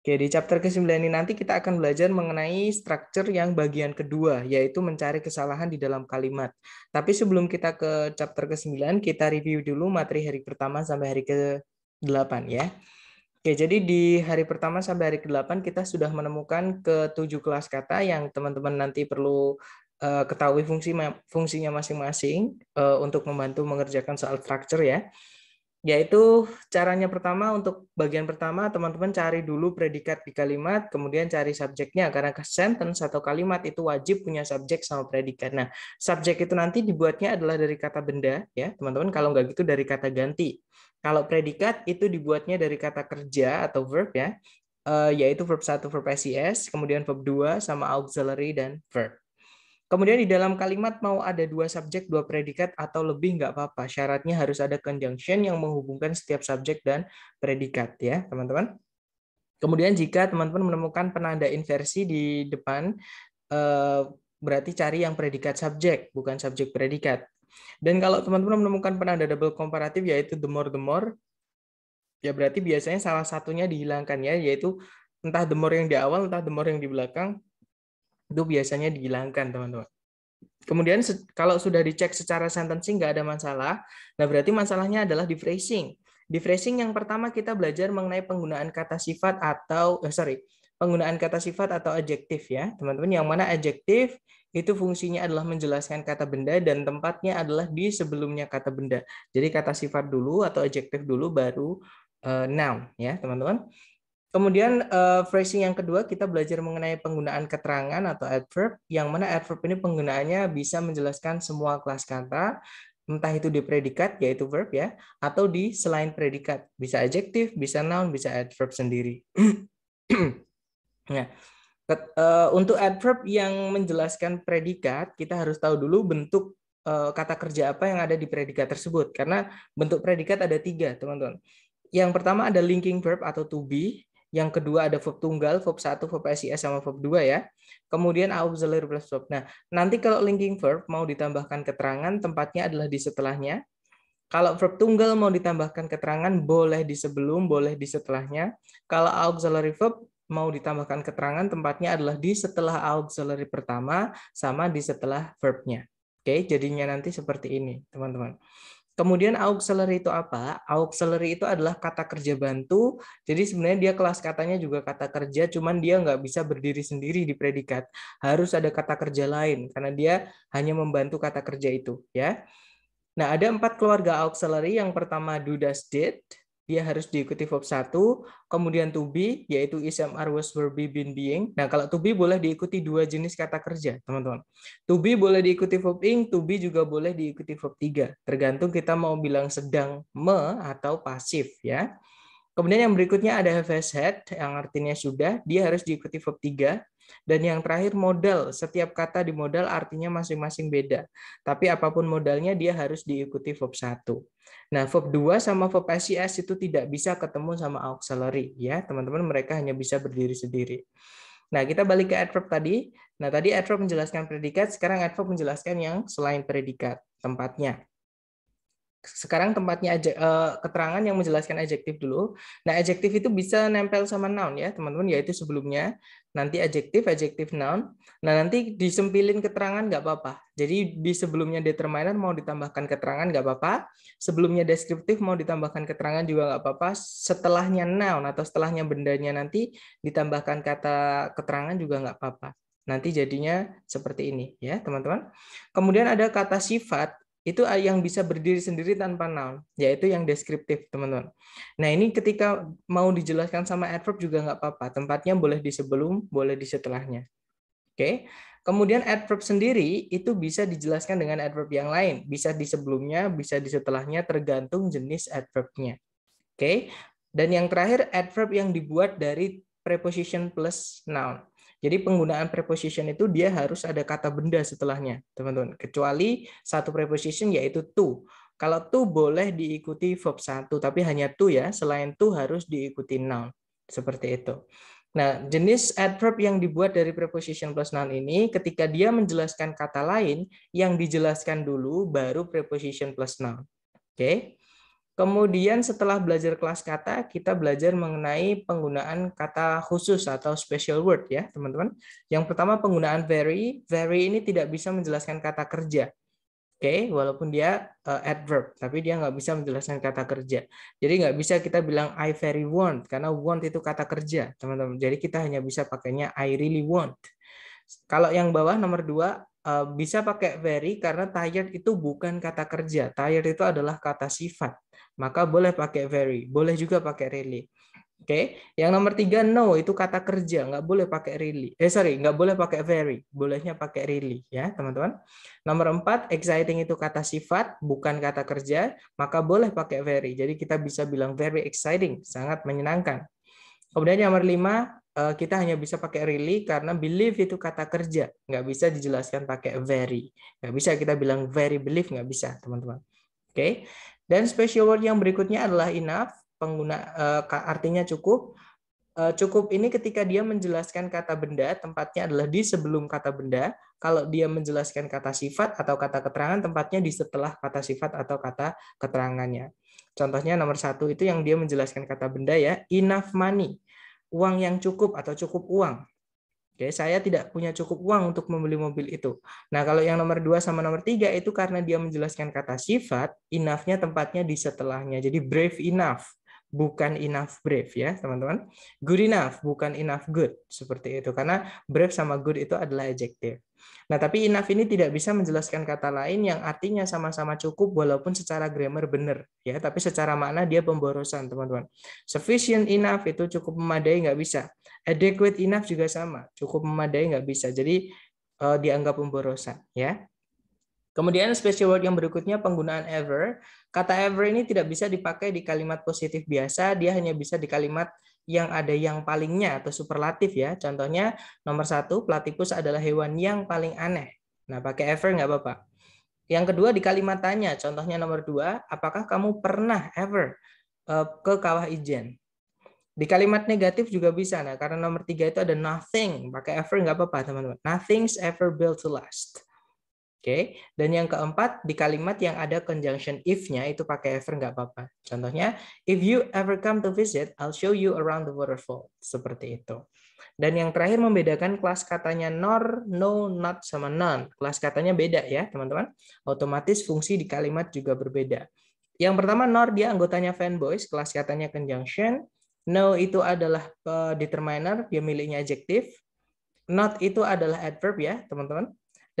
Oke, di chapter ke-9 ini nanti kita akan belajar mengenai struktur yang bagian kedua, yaitu mencari kesalahan di dalam kalimat. Tapi sebelum kita ke chapter ke-9, kita review dulu materi hari pertama sampai hari ke-8 ya. Oke, jadi di hari pertama sampai hari ke-8 kita sudah menemukan ke-7 kelas kata yang teman-teman nanti perlu eh, ketahui fungsi fungsinya masing-masing eh, untuk membantu mengerjakan soal struktur ya yaitu caranya pertama untuk bagian pertama teman-teman cari dulu predikat di kalimat kemudian cari subjeknya karena sentence atau kalimat itu wajib punya subjek sama predikat. Nah, subjek itu nanti dibuatnya adalah dari kata benda ya, teman-teman kalau nggak gitu dari kata ganti. Kalau predikat itu dibuatnya dari kata kerja atau verb ya, eh, yaitu verb satu verb SES, kemudian verb dua sama auxiliary dan verb. Kemudian di dalam kalimat mau ada dua subjek, dua predikat atau lebih nggak apa-apa. Syaratnya harus ada conjunction yang menghubungkan setiap subjek dan predikat ya, teman-teman. Kemudian jika teman-teman menemukan penanda inversi di depan, eh, berarti cari yang predikat subjek, bukan subjek predikat. Dan kalau teman-teman menemukan penanda double komparatif yaitu the more the more, ya berarti biasanya salah satunya dihilangkan ya, yaitu entah the more yang di awal, entah the more yang di belakang, itu biasanya dihilangkan teman-teman. Kemudian kalau sudah dicek secara sentencing nggak ada masalah, nah berarti masalahnya adalah di phrasing. Di phrasing yang pertama kita belajar mengenai penggunaan kata sifat atau eh, sorry penggunaan kata sifat atau adjektif ya teman-teman. Yang mana adjektif itu fungsinya adalah menjelaskan kata benda dan tempatnya adalah di sebelumnya kata benda. Jadi kata sifat dulu atau adjektif dulu baru uh, noun ya teman-teman. Kemudian uh, phrasing yang kedua kita belajar mengenai penggunaan keterangan atau adverb yang mana adverb ini penggunaannya bisa menjelaskan semua kelas kata entah itu di predikat yaitu verb ya atau di selain predikat bisa adjektif, bisa noun, bisa adverb sendiri. nah, uh, untuk adverb yang menjelaskan predikat kita harus tahu dulu bentuk uh, kata kerja apa yang ada di predikat tersebut karena bentuk predikat ada tiga teman-teman. Yang pertama ada linking verb atau to be, yang kedua ada verb tunggal, verb 1, verb SIS, sama verb 2 ya. Kemudian auxiliary plus verb. Nah, nanti kalau linking verb mau ditambahkan keterangan, tempatnya adalah di setelahnya. Kalau verb tunggal mau ditambahkan keterangan, boleh di sebelum, boleh di setelahnya. Kalau auxiliary verb mau ditambahkan keterangan, tempatnya adalah di setelah auxiliary pertama sama di setelah verbnya. Oke, jadinya nanti seperti ini, teman-teman. Kemudian auxiliary itu apa? Auxiliary itu adalah kata kerja bantu. Jadi sebenarnya dia kelas katanya juga kata kerja, cuman dia nggak bisa berdiri sendiri di predikat. Harus ada kata kerja lain, karena dia hanya membantu kata kerja itu. ya. Nah, ada empat keluarga auxiliary. Yang pertama, do, does, did dia harus diikuti verb 1, kemudian to be, yaitu is, am, are, was, were, be, been, being. Nah, kalau to be boleh diikuti dua jenis kata kerja, teman-teman. To be boleh diikuti verb ing, to be juga boleh diikuti verb 3. Tergantung kita mau bilang sedang me atau pasif. ya. Kemudian yang berikutnya ada have, has, had, yang artinya sudah. Dia harus diikuti verb 3. Dan yang terakhir modal. Setiap kata di modal artinya masing-masing beda. Tapi apapun modalnya dia harus diikuti verb 1. Nah, verb 2 sama verb SIS itu tidak bisa ketemu sama auxiliary ya. Teman-teman mereka hanya bisa berdiri sendiri. Nah, kita balik ke adverb tadi. Nah, tadi adverb menjelaskan predikat, sekarang adverb menjelaskan yang selain predikat, tempatnya sekarang tempatnya uh, keterangan yang menjelaskan adjektif dulu. Nah, adjektif itu bisa nempel sama noun ya, teman-teman, yaitu sebelumnya. Nanti adjektif, adjektif noun. Nah, nanti disempilin keterangan nggak apa-apa. Jadi di sebelumnya determinan mau ditambahkan keterangan nggak apa-apa. Sebelumnya deskriptif mau ditambahkan keterangan juga nggak apa-apa. Setelahnya noun atau setelahnya bendanya nanti ditambahkan kata keterangan juga nggak apa-apa. Nanti jadinya seperti ini ya, teman-teman. Kemudian ada kata sifat itu yang bisa berdiri sendiri tanpa noun, yaitu yang deskriptif, teman-teman. Nah, ini ketika mau dijelaskan sama adverb juga nggak apa-apa. Tempatnya boleh di sebelum, boleh di setelahnya. Oke. Kemudian adverb sendiri itu bisa dijelaskan dengan adverb yang lain. Bisa di sebelumnya, bisa di setelahnya, tergantung jenis adverbnya. Oke. Dan yang terakhir, adverb yang dibuat dari preposition plus noun. Jadi penggunaan preposition itu dia harus ada kata benda setelahnya, teman-teman. Kecuali satu preposition yaitu to. Kalau to boleh diikuti verb satu, tapi hanya to ya. Selain to harus diikuti noun. Seperti itu. Nah, jenis adverb yang dibuat dari preposition plus noun ini ketika dia menjelaskan kata lain yang dijelaskan dulu baru preposition plus noun. Oke. Okay? Kemudian setelah belajar kelas kata, kita belajar mengenai penggunaan kata khusus atau special word ya, teman-teman. Yang pertama penggunaan very. Very ini tidak bisa menjelaskan kata kerja. Oke, okay? walaupun dia uh, adverb, tapi dia nggak bisa menjelaskan kata kerja. Jadi nggak bisa kita bilang I very want, karena want itu kata kerja, teman-teman. Jadi kita hanya bisa pakainya I really want. Kalau yang bawah nomor dua, uh, bisa pakai very karena tired itu bukan kata kerja. Tired itu adalah kata sifat. Maka boleh pakai very, boleh juga pakai really. Oke, okay? yang nomor tiga no itu kata kerja, nggak boleh pakai really. Eh sorry, nggak boleh pakai very, bolehnya pakai really ya teman-teman. Nomor empat exciting itu kata sifat, bukan kata kerja, maka boleh pakai very. Jadi kita bisa bilang very exciting, sangat menyenangkan. Kemudian yang nomor lima Eh, kita hanya bisa pakai really karena believe itu kata kerja, nggak bisa dijelaskan pakai very, nggak bisa kita bilang very believe nggak bisa teman-teman. Oke, okay? dan special word yang berikutnya adalah enough, pengguna eh, artinya cukup. Eh, cukup ini ketika dia menjelaskan kata benda, tempatnya adalah di sebelum kata benda. Kalau dia menjelaskan kata sifat atau kata keterangan, tempatnya di setelah kata sifat atau kata keterangannya. Contohnya nomor satu itu yang dia menjelaskan kata benda ya, enough money uang yang cukup atau cukup uang. Oke, saya tidak punya cukup uang untuk membeli mobil itu. Nah, kalau yang nomor dua sama nomor tiga itu karena dia menjelaskan kata sifat, enough-nya tempatnya di setelahnya. Jadi brave enough bukan enough brave ya teman-teman. Good enough bukan enough good seperti itu karena brave sama good itu adalah adjektif. Nah tapi enough ini tidak bisa menjelaskan kata lain yang artinya sama-sama cukup walaupun secara grammar benar ya tapi secara makna dia pemborosan teman-teman. Sufficient enough itu cukup memadai nggak bisa. Adequate enough juga sama cukup memadai nggak bisa. Jadi uh, dianggap pemborosan ya. Kemudian special word yang berikutnya penggunaan ever Kata ever ini tidak bisa dipakai di kalimat positif biasa, dia hanya bisa di kalimat yang ada yang palingnya atau superlatif ya. Contohnya nomor satu, platipus adalah hewan yang paling aneh. Nah, pakai ever nggak apa-apa. Yang kedua di kalimat tanya, contohnya nomor dua, apakah kamu pernah ever eh, ke kawah ijen? Di kalimat negatif juga bisa, nah karena nomor tiga itu ada nothing, pakai ever nggak apa-apa teman-teman. Nothing's ever built to last. Oke, okay. dan yang keempat di kalimat yang ada conjunction if-nya itu pakai ever nggak apa-apa. Contohnya, if you ever come to visit, I'll show you around the waterfall. Seperti itu. Dan yang terakhir membedakan kelas katanya nor, no, not sama none. Kelas katanya beda ya, teman-teman. Otomatis fungsi di kalimat juga berbeda. Yang pertama nor dia anggotanya fanboys, kelas katanya conjunction. No itu adalah eh, determiner, dia miliknya adjektif. Not itu adalah adverb ya, teman-teman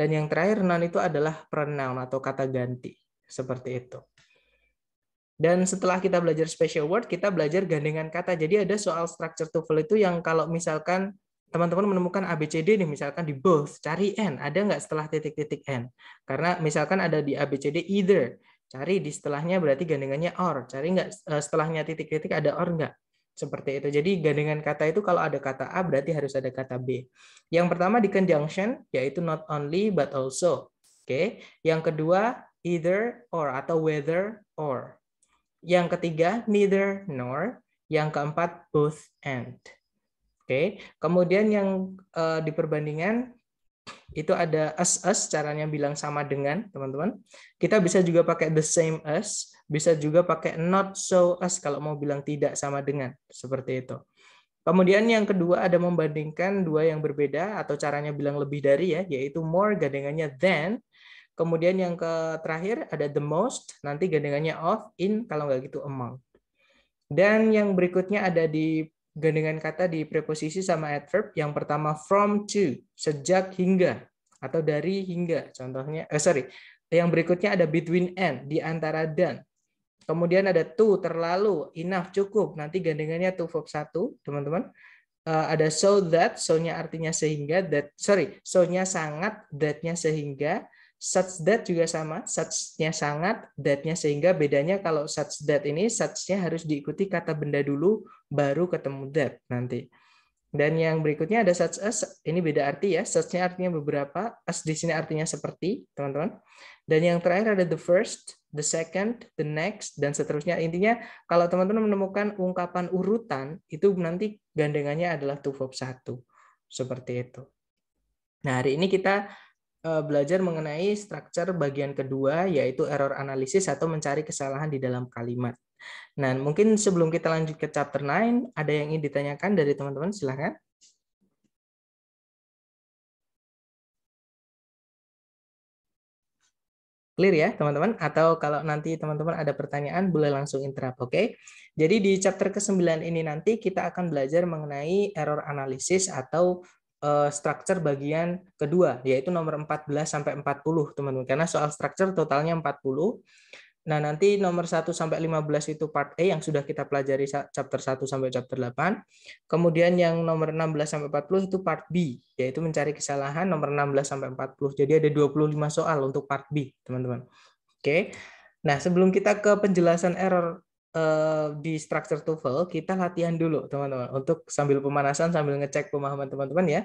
dan yang terakhir noun itu adalah pronoun atau kata ganti. Seperti itu. Dan setelah kita belajar special word, kita belajar gandengan kata. Jadi ada soal structure TOEFL itu yang kalau misalkan teman-teman menemukan ABCD nih misalkan di both, cari N, ada nggak setelah titik-titik N? Karena misalkan ada di ABCD either, cari di setelahnya berarti gandengannya or, cari nggak eh, setelahnya titik-titik ada or nggak? seperti itu. Jadi gandengan kata itu kalau ada kata A berarti harus ada kata B. Yang pertama di conjunction yaitu not only but also. Oke. Okay. Yang kedua either or atau whether or. Yang ketiga neither nor. Yang keempat both and. Oke. Okay. Kemudian yang uh, di perbandingan itu ada as as caranya bilang sama dengan teman-teman. Kita bisa juga pakai the same as bisa juga pakai not so as kalau mau bilang tidak sama dengan. Seperti itu. Kemudian yang kedua ada membandingkan dua yang berbeda atau caranya bilang lebih dari ya, yaitu more gandengannya than. Kemudian yang ke terakhir ada the most, nanti gandengannya of, in, kalau nggak gitu among. Dan yang berikutnya ada di gandengan kata di preposisi sama adverb. Yang pertama from to, sejak hingga atau dari hingga. Contohnya, eh, sorry. Yang berikutnya ada between and, di antara dan. Kemudian ada too, terlalu, enough, cukup. Nanti gandengannya to verb 1, teman-teman. Uh, ada so that, so-nya artinya sehingga, that sorry, so-nya sangat, that-nya sehingga, such that juga sama, such-nya sangat, that-nya sehingga bedanya kalau such that ini such-nya harus diikuti kata benda dulu baru ketemu that nanti. Dan yang berikutnya ada such as, ini beda arti ya, such-nya artinya beberapa, as di sini artinya seperti, teman-teman. Dan yang terakhir ada the first, the second, the next, dan seterusnya. Intinya kalau teman-teman menemukan ungkapan urutan, itu nanti gandengannya adalah to verb 1. Seperti itu. Nah, hari ini kita eh, belajar mengenai struktur bagian kedua, yaitu error analisis atau mencari kesalahan di dalam kalimat. Nah, mungkin sebelum kita lanjut ke chapter 9, ada yang ingin ditanyakan dari teman-teman? Silahkan. Clear ya, teman-teman? Atau kalau nanti teman-teman ada pertanyaan, boleh langsung interrupt, oke? Okay? Jadi di chapter ke-9 ini nanti kita akan belajar mengenai error analysis atau struktur eh, structure bagian kedua, yaitu nomor 14 sampai 40, teman-teman. Karena soal structure totalnya 40. Nah, nanti nomor 1 sampai 15 itu part a yang sudah kita pelajari chapter 1 sampai chapter 8. Kemudian yang nomor 16 sampai 40 itu part B, yaitu mencari kesalahan nomor 16 sampai 40. Jadi ada 25 soal untuk part B, teman-teman. Oke. Nah, sebelum kita ke penjelasan error eh, di structure TOEFL, kita latihan dulu, teman-teman. Untuk sambil pemanasan, sambil ngecek pemahaman teman-teman ya.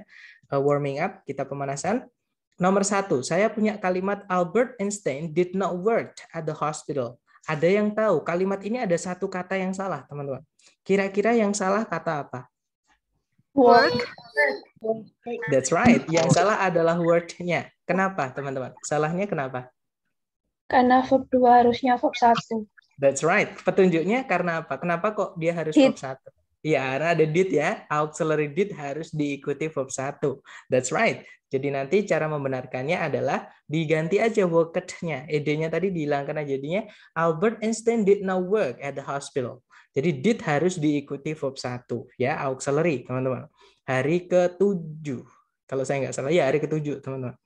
Eh, warming up, kita pemanasan. Nomor satu, saya punya kalimat Albert Einstein did not work at the hospital. Ada yang tahu kalimat ini ada satu kata yang salah, teman-teman. Kira-kira yang salah kata apa? Work. That's right. Yang salah adalah word-nya. Kenapa, teman-teman? Salahnya kenapa? Karena verb dua harusnya verb satu. That's right. Petunjuknya karena apa? Kenapa kok dia harus verb 1? Iya, karena ada did ya. Auxiliary did harus diikuti verb 1. That's right. Jadi nanti cara membenarkannya adalah diganti aja worked-nya. ED-nya tadi dihilangkan aja. Jadinya Albert Einstein did not work at the hospital. Jadi did harus diikuti verb 1 ya, auxiliary, teman-teman. Hari ke-7. Kalau saya nggak salah ya hari ke-7, teman-teman.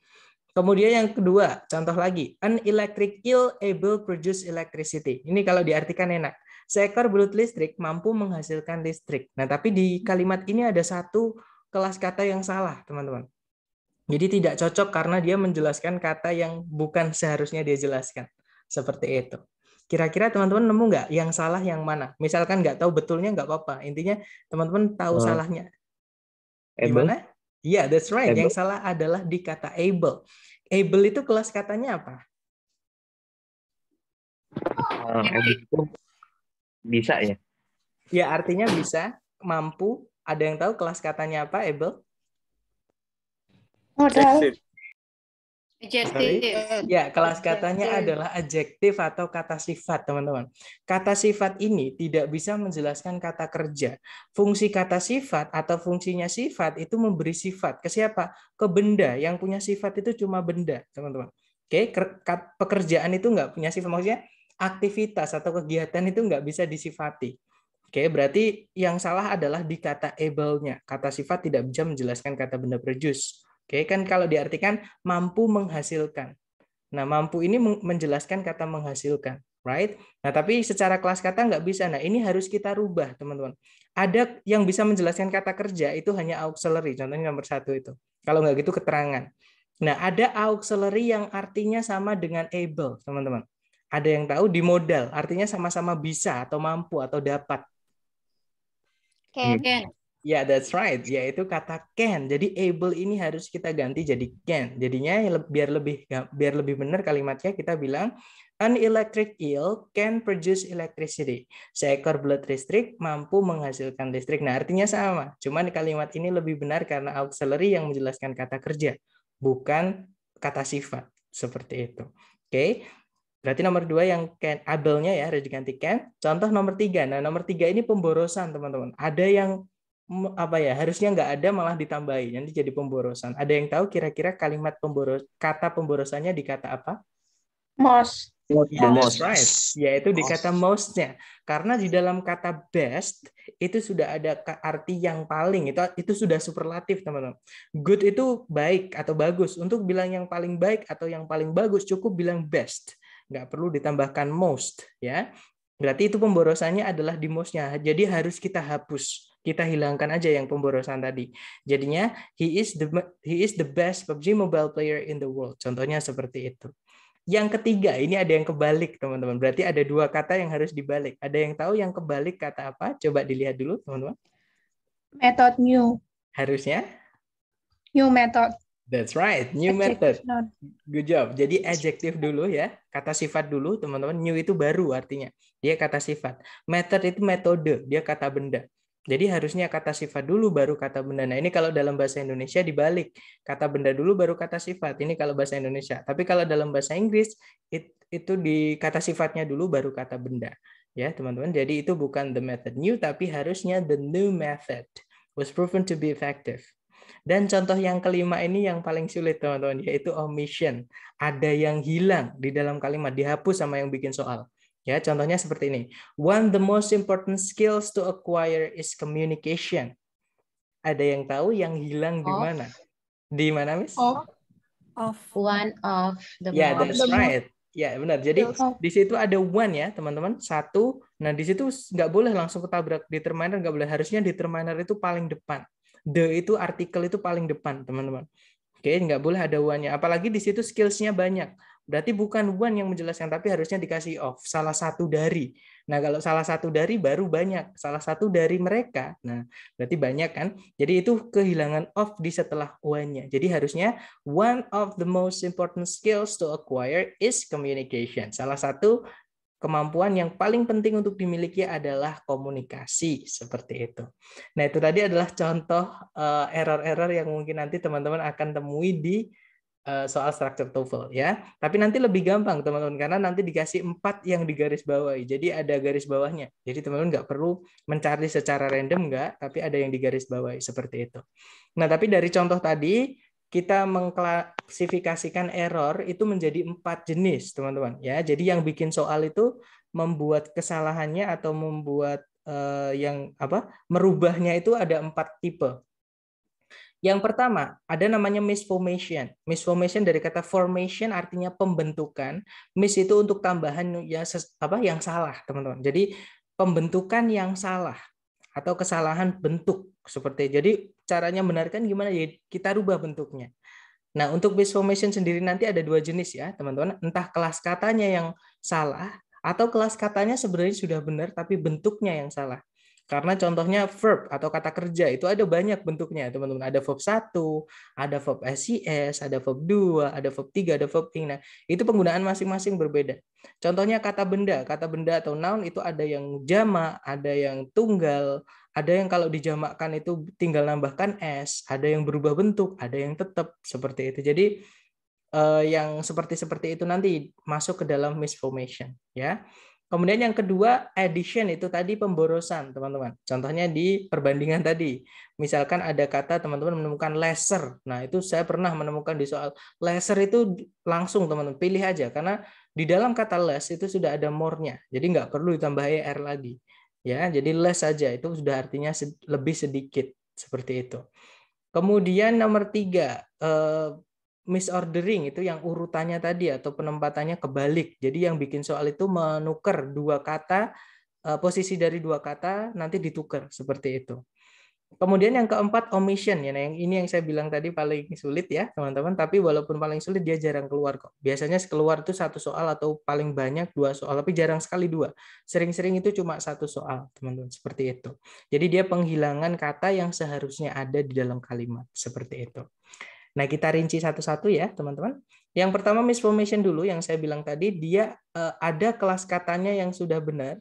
Kemudian yang kedua, contoh lagi, an electric ill able produce electricity. Ini kalau diartikan enak seekor belut listrik mampu menghasilkan listrik. Nah, tapi di hmm. kalimat ini ada satu kelas kata yang salah, teman-teman. Jadi tidak cocok karena dia menjelaskan kata yang bukan seharusnya dia jelaskan. Seperti itu. Kira-kira teman-teman nemu nggak yang salah yang mana? Misalkan nggak tahu betulnya nggak apa-apa. Intinya teman-teman tahu oh. salahnya. Gimana? Iya, yeah, that's right. Able. Yang salah adalah di kata able. Able itu kelas katanya apa? Uh, ah, able itu bisa ya? Ya, artinya bisa, mampu. Ada yang tahu kelas katanya apa, Abel? Modal. Adjektif. Ya, kelas katanya adjective. adalah adjektif atau kata sifat, teman-teman. Kata sifat ini tidak bisa menjelaskan kata kerja. Fungsi kata sifat atau fungsinya sifat itu memberi sifat ke siapa? Ke benda. Yang punya sifat itu cuma benda, teman-teman. Oke, pekerjaan itu nggak punya sifat. Maksudnya aktivitas atau kegiatan itu nggak bisa disifati. Oke, berarti yang salah adalah di kata able-nya. Kata sifat tidak bisa menjelaskan kata benda produce. Oke, kan kalau diartikan mampu menghasilkan. Nah, mampu ini menjelaskan kata menghasilkan, right? Nah, tapi secara kelas kata nggak bisa. Nah, ini harus kita rubah, teman-teman. Ada yang bisa menjelaskan kata kerja itu hanya auxiliary, contohnya nomor satu itu. Kalau nggak gitu keterangan. Nah, ada auxiliary yang artinya sama dengan able, teman-teman ada yang tahu di modal, artinya sama-sama bisa atau mampu atau dapat. Can. Hmm. Ya, yeah, that's right. Yaitu kata can. Jadi able ini harus kita ganti jadi can. Jadinya biar lebih biar lebih benar kalimatnya kita bilang an electric eel can produce electricity. Seekor belut listrik mampu menghasilkan listrik. Nah, artinya sama. Cuman kalimat ini lebih benar karena auxiliary yang menjelaskan kata kerja, bukan kata sifat. Seperti itu. Oke. Okay? Berarti nomor dua yang can, able-nya ya, harus diganti can. Contoh nomor tiga. Nah, nomor tiga ini pemborosan, teman-teman. Ada yang apa ya harusnya nggak ada malah ditambahi nanti jadi pemborosan ada yang tahu kira-kira kalimat pemboros kata pemborosannya di kata apa most most, yeah. most. right yaitu most. di kata mostnya karena di dalam kata best itu sudah ada arti yang paling itu itu sudah superlatif teman-teman good itu baik atau bagus untuk bilang yang paling baik atau yang paling bagus cukup bilang best nggak perlu ditambahkan most ya. Berarti itu pemborosannya adalah di mostnya. Jadi harus kita hapus, kita hilangkan aja yang pemborosan tadi. Jadinya he is the he is the best PUBG mobile player in the world. Contohnya seperti itu. Yang ketiga, ini ada yang kebalik, teman-teman. Berarti ada dua kata yang harus dibalik. Ada yang tahu yang kebalik kata apa? Coba dilihat dulu, teman-teman. Method new. Harusnya? New method. That's right, new method. Good job. Jadi adjektif dulu ya, kata sifat dulu teman-teman. New itu baru artinya. Dia kata sifat. Method itu metode, dia kata benda. Jadi harusnya kata sifat dulu baru kata benda. Nah, ini kalau dalam bahasa Indonesia dibalik. Kata benda dulu baru kata sifat. Ini kalau bahasa Indonesia. Tapi kalau dalam bahasa Inggris it, itu di kata sifatnya dulu baru kata benda. Ya, teman-teman. Jadi itu bukan the method new tapi harusnya the new method was proven to be effective. Dan contoh yang kelima ini yang paling sulit teman-teman yaitu omission. Ada yang hilang di dalam kalimat dihapus sama yang bikin soal. Ya, contohnya seperti ini. One the most important skills to acquire is communication. Ada yang tahu yang hilang di mana? Di mana, Miss? Of. of one of the Yeah, that's the right. Ya benar. Jadi di situ ada one ya teman-teman satu. Nah di situ nggak boleh langsung ketabrak determiner nggak boleh. Harusnya determiner itu paling depan the itu artikel itu paling depan teman-teman oke okay, nggak boleh ada one-nya apalagi di situ skillsnya banyak berarti bukan one yang menjelaskan tapi harusnya dikasih off salah satu dari nah kalau salah satu dari baru banyak salah satu dari mereka nah berarti banyak kan jadi itu kehilangan off di setelah one-nya jadi harusnya one of the most important skills to acquire is communication salah satu kemampuan yang paling penting untuk dimiliki adalah komunikasi seperti itu. Nah, itu tadi adalah contoh eh, error-error yang mungkin nanti teman-teman akan temui di eh, soal structure TOEFL ya. Tapi nanti lebih gampang teman-teman karena nanti dikasih empat yang di digaris bawahi. Jadi ada garis bawahnya. Jadi teman-teman nggak perlu mencari secara random nggak, tapi ada yang di garis bawah seperti itu. Nah tapi dari contoh tadi kita mengklasifikasikan error itu menjadi empat jenis, teman-teman. Ya, jadi yang bikin soal itu membuat kesalahannya atau membuat eh, yang apa merubahnya itu ada empat tipe. Yang pertama, ada namanya misformation. Misformation dari kata formation artinya pembentukan. Mis itu untuk tambahan ya apa yang salah, teman-teman. Jadi pembentukan yang salah atau kesalahan bentuk seperti jadi caranya kan gimana ya kita rubah bentuknya nah untuk base formation sendiri nanti ada dua jenis ya teman-teman entah kelas katanya yang salah atau kelas katanya sebenarnya sudah benar tapi bentuknya yang salah karena contohnya verb atau kata kerja itu ada banyak bentuknya, teman-teman. Ada verb satu, ada verb SIS, ada verb dua, ada verb tiga, ada verb ing. Nah, itu penggunaan masing-masing berbeda. Contohnya kata benda, kata benda atau noun itu ada yang jama, ada yang tunggal, ada yang kalau dijamakkan itu tinggal nambahkan s, ada yang berubah bentuk, ada yang tetap seperti itu. Jadi eh, yang seperti seperti itu nanti masuk ke dalam misformation ya. Kemudian yang kedua addition itu tadi pemborosan teman-teman. Contohnya di perbandingan tadi, misalkan ada kata teman-teman menemukan laser. Nah itu saya pernah menemukan di soal laser itu langsung teman-teman pilih aja karena di dalam kata less itu sudah ada more-nya. Jadi nggak perlu ditambah er lagi ya jadi less saja itu sudah artinya lebih sedikit seperti itu kemudian nomor tiga eh, misordering itu yang urutannya tadi atau penempatannya kebalik jadi yang bikin soal itu menukar dua kata eh, posisi dari dua kata nanti ditukar seperti itu Kemudian yang keempat omission ya, nah, yang ini yang saya bilang tadi paling sulit ya teman-teman. Tapi walaupun paling sulit dia jarang keluar kok. Biasanya keluar itu satu soal atau paling banyak dua soal, tapi jarang sekali dua. Sering-sering itu cuma satu soal teman-teman seperti itu. Jadi dia penghilangan kata yang seharusnya ada di dalam kalimat seperti itu. Nah kita rinci satu-satu ya teman-teman. Yang pertama misformation dulu yang saya bilang tadi dia eh, ada kelas katanya yang sudah benar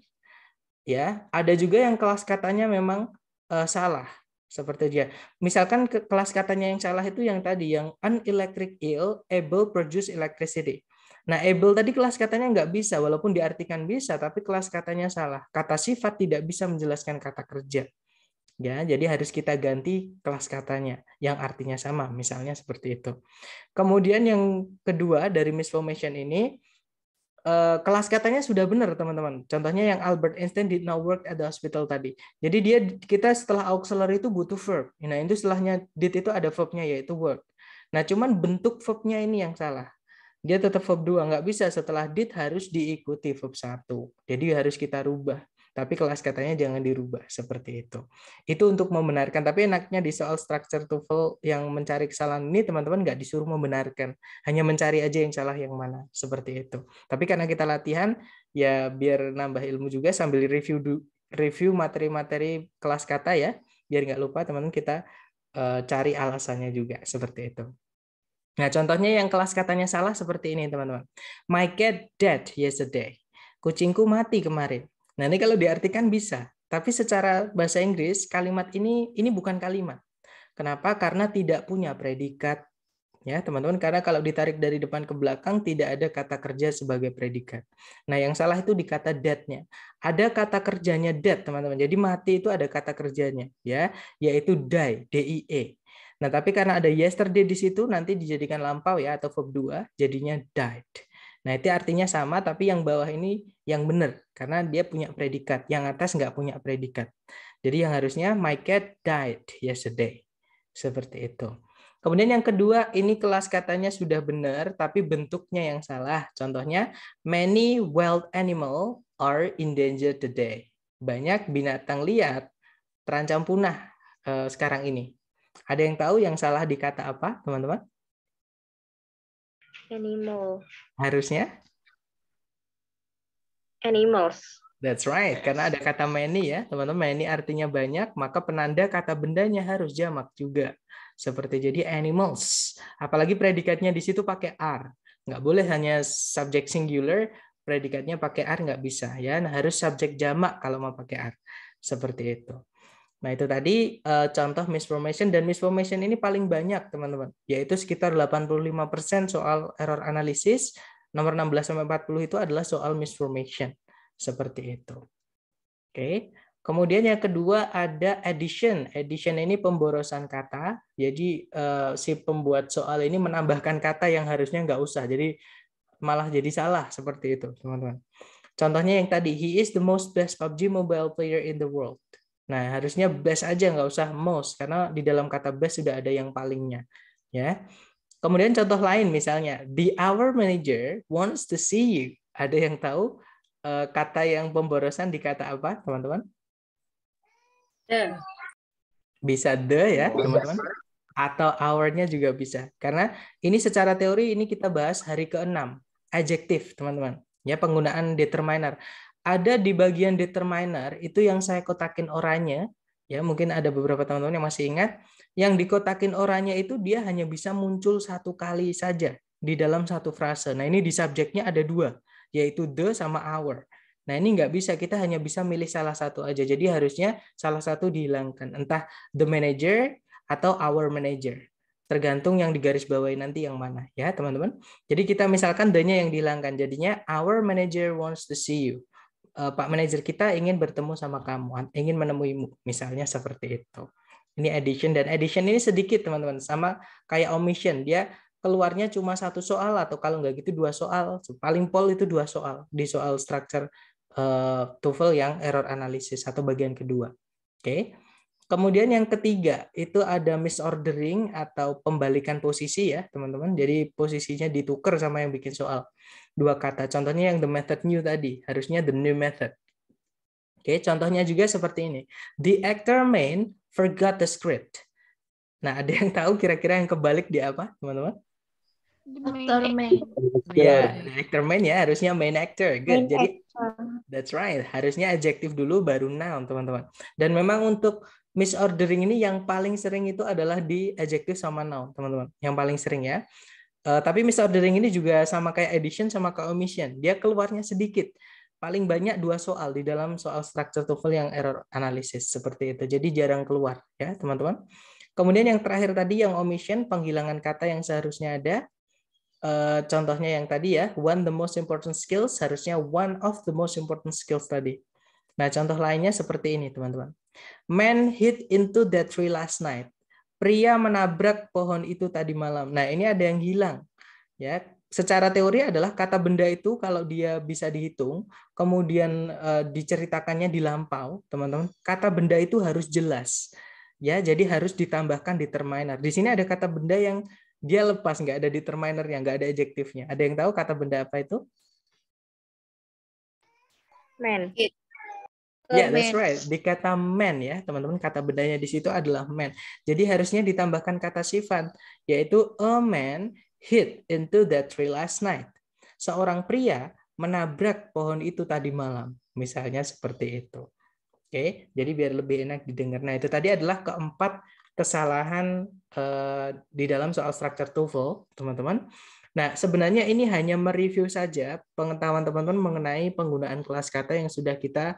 ya. Ada juga yang kelas katanya memang uh, salah seperti dia. Misalkan ke kelas katanya yang salah itu yang tadi yang unelectric ill able produce electricity. Nah, able tadi kelas katanya nggak bisa, walaupun diartikan bisa, tapi kelas katanya salah. Kata sifat tidak bisa menjelaskan kata kerja. Ya, jadi harus kita ganti kelas katanya yang artinya sama, misalnya seperti itu. Kemudian yang kedua dari misformation ini, Eh, kelas katanya sudah benar teman-teman. Contohnya yang Albert Einstein did not work at the hospital tadi. Jadi dia kita setelah auxiliary itu butuh verb. Nah itu setelahnya did itu ada verbnya yaitu work. Nah cuman bentuk verbnya ini yang salah. Dia tetap verb 2, nggak bisa setelah did harus diikuti verb satu. Jadi harus kita rubah tapi kelas katanya jangan dirubah seperti itu. Itu untuk membenarkan, tapi enaknya di soal structure TOEFL yang mencari kesalahan ini teman-teman nggak disuruh membenarkan, hanya mencari aja yang salah yang mana, seperti itu. Tapi karena kita latihan, ya biar nambah ilmu juga sambil review review materi-materi kelas kata ya, biar nggak lupa teman-teman kita eh, cari alasannya juga, seperti itu. Nah, contohnya yang kelas katanya salah seperti ini, teman-teman. My cat dead yesterday. Kucingku mati kemarin. Nah, ini kalau diartikan bisa, tapi secara bahasa Inggris kalimat ini ini bukan kalimat. Kenapa? Karena tidak punya predikat ya teman-teman karena kalau ditarik dari depan ke belakang tidak ada kata kerja sebagai predikat. Nah yang salah itu di kata dead-nya. Ada kata kerjanya dead teman-teman. Jadi mati itu ada kata kerjanya ya yaitu die d i e. Nah tapi karena ada yesterday di situ nanti dijadikan lampau ya atau verb 2 jadinya died. Nah, itu artinya sama, tapi yang bawah ini yang benar, karena dia punya predikat. Yang atas nggak punya predikat. Jadi yang harusnya, my cat died yesterday. Seperti itu. Kemudian yang kedua, ini kelas katanya sudah benar, tapi bentuknya yang salah. Contohnya, many wild animal are in danger today. Banyak binatang liar terancam punah eh, sekarang ini. Ada yang tahu yang salah di kata apa, teman-teman? Animal. Harusnya? Animals. That's right, karena ada kata many ya, teman-teman. Many artinya banyak, maka penanda kata bendanya harus jamak juga. Seperti jadi animals. Apalagi predikatnya di situ pakai r Nggak boleh hanya subjek singular, predikatnya pakai r nggak bisa ya. Nah, harus subjek jamak kalau mau pakai r Seperti itu. Nah, itu tadi uh, contoh misinformation dan misinformation ini paling banyak, teman-teman, yaitu sekitar 85% soal error analysis nomor 16 sampai 40 itu adalah soal misinformation Seperti itu. Oke. Okay. Kemudian yang kedua ada addition. Addition ini pemborosan kata. Jadi uh, si pembuat soal ini menambahkan kata yang harusnya nggak usah. Jadi malah jadi salah seperti itu, teman-teman. Contohnya yang tadi, he is the most best PUBG mobile player in the world. Nah, harusnya best aja nggak usah most karena di dalam kata best sudah ada yang palingnya, ya. Kemudian contoh lain misalnya the our manager wants to see you. Ada yang tahu eh, kata yang pemborosan di kata apa, teman-teman? The. Bisa the ya, oh, teman-teman. Atau hour-nya juga bisa. Karena ini secara teori ini kita bahas hari ke-6, adjektif, teman-teman. Ya, penggunaan determiner ada di bagian determiner itu yang saya kotakin oranye ya mungkin ada beberapa teman-teman yang masih ingat yang dikotakin oranye itu dia hanya bisa muncul satu kali saja di dalam satu frase nah ini di subjeknya ada dua yaitu the sama our nah ini nggak bisa kita hanya bisa milih salah satu aja jadi harusnya salah satu dihilangkan entah the manager atau our manager tergantung yang digaris bawahi nanti yang mana ya teman-teman jadi kita misalkan the-nya yang dihilangkan jadinya our manager wants to see you Eh, Pak Manajer kita ingin bertemu sama kamu, ingin menemuimu, misalnya seperti itu. Ini addition dan addition ini sedikit teman-teman, sama kayak omission dia keluarnya cuma satu soal atau kalau nggak gitu dua soal, paling pol itu dua soal di soal structure uh, TOEFL yang error analysis atau bagian kedua. Oke. Okay. Kemudian yang ketiga itu ada misordering atau pembalikan posisi ya teman-teman. Jadi posisinya ditukar sama yang bikin soal dua kata. Contohnya yang the method new tadi, harusnya the new method. Oke, contohnya juga seperti ini. The actor main forgot the script. Nah, ada yang tahu kira-kira yang kebalik di apa, teman-teman? Actor main. Ya, ya. actor main ya, harusnya main actor. Good. Main Jadi actor. that's right. Harusnya adjektif dulu baru noun, teman-teman. Dan memang untuk misordering ini yang paling sering itu adalah di adjektif sama noun, teman-teman. Yang paling sering ya. Uh, tapi ordering ini juga sama kayak addition sama kayak omission. Dia keluarnya sedikit. Paling banyak dua soal di dalam soal structure TOEFL yang error analysis seperti itu. Jadi jarang keluar ya, teman-teman. Kemudian yang terakhir tadi yang omission, penghilangan kata yang seharusnya ada. Uh, contohnya yang tadi ya, one the most important skills harusnya one of the most important skills tadi. Nah, contoh lainnya seperti ini, teman-teman. Man hit into that tree last night pria menabrak pohon itu tadi malam. Nah, ini ada yang hilang. Ya, secara teori adalah kata benda itu kalau dia bisa dihitung, kemudian e, diceritakannya lampau, teman-teman, kata benda itu harus jelas. Ya, jadi harus ditambahkan determiner. Di sini ada kata benda yang dia lepas, nggak ada determiner yang nggak ada adjektifnya. Ada yang tahu kata benda apa itu? Men. Ya, yeah, that's right. Di kata man ya, teman-teman, kata bedanya di situ adalah man. Jadi harusnya ditambahkan kata sifat, yaitu a man hit into that tree last night. Seorang pria menabrak pohon itu tadi malam. Misalnya seperti itu. Oke, okay? jadi biar lebih enak didengar. Nah, itu tadi adalah keempat kesalahan uh, di dalam soal struktur TOEFL, teman-teman. Nah, sebenarnya ini hanya mereview saja pengetahuan teman-teman mengenai penggunaan kelas kata yang sudah kita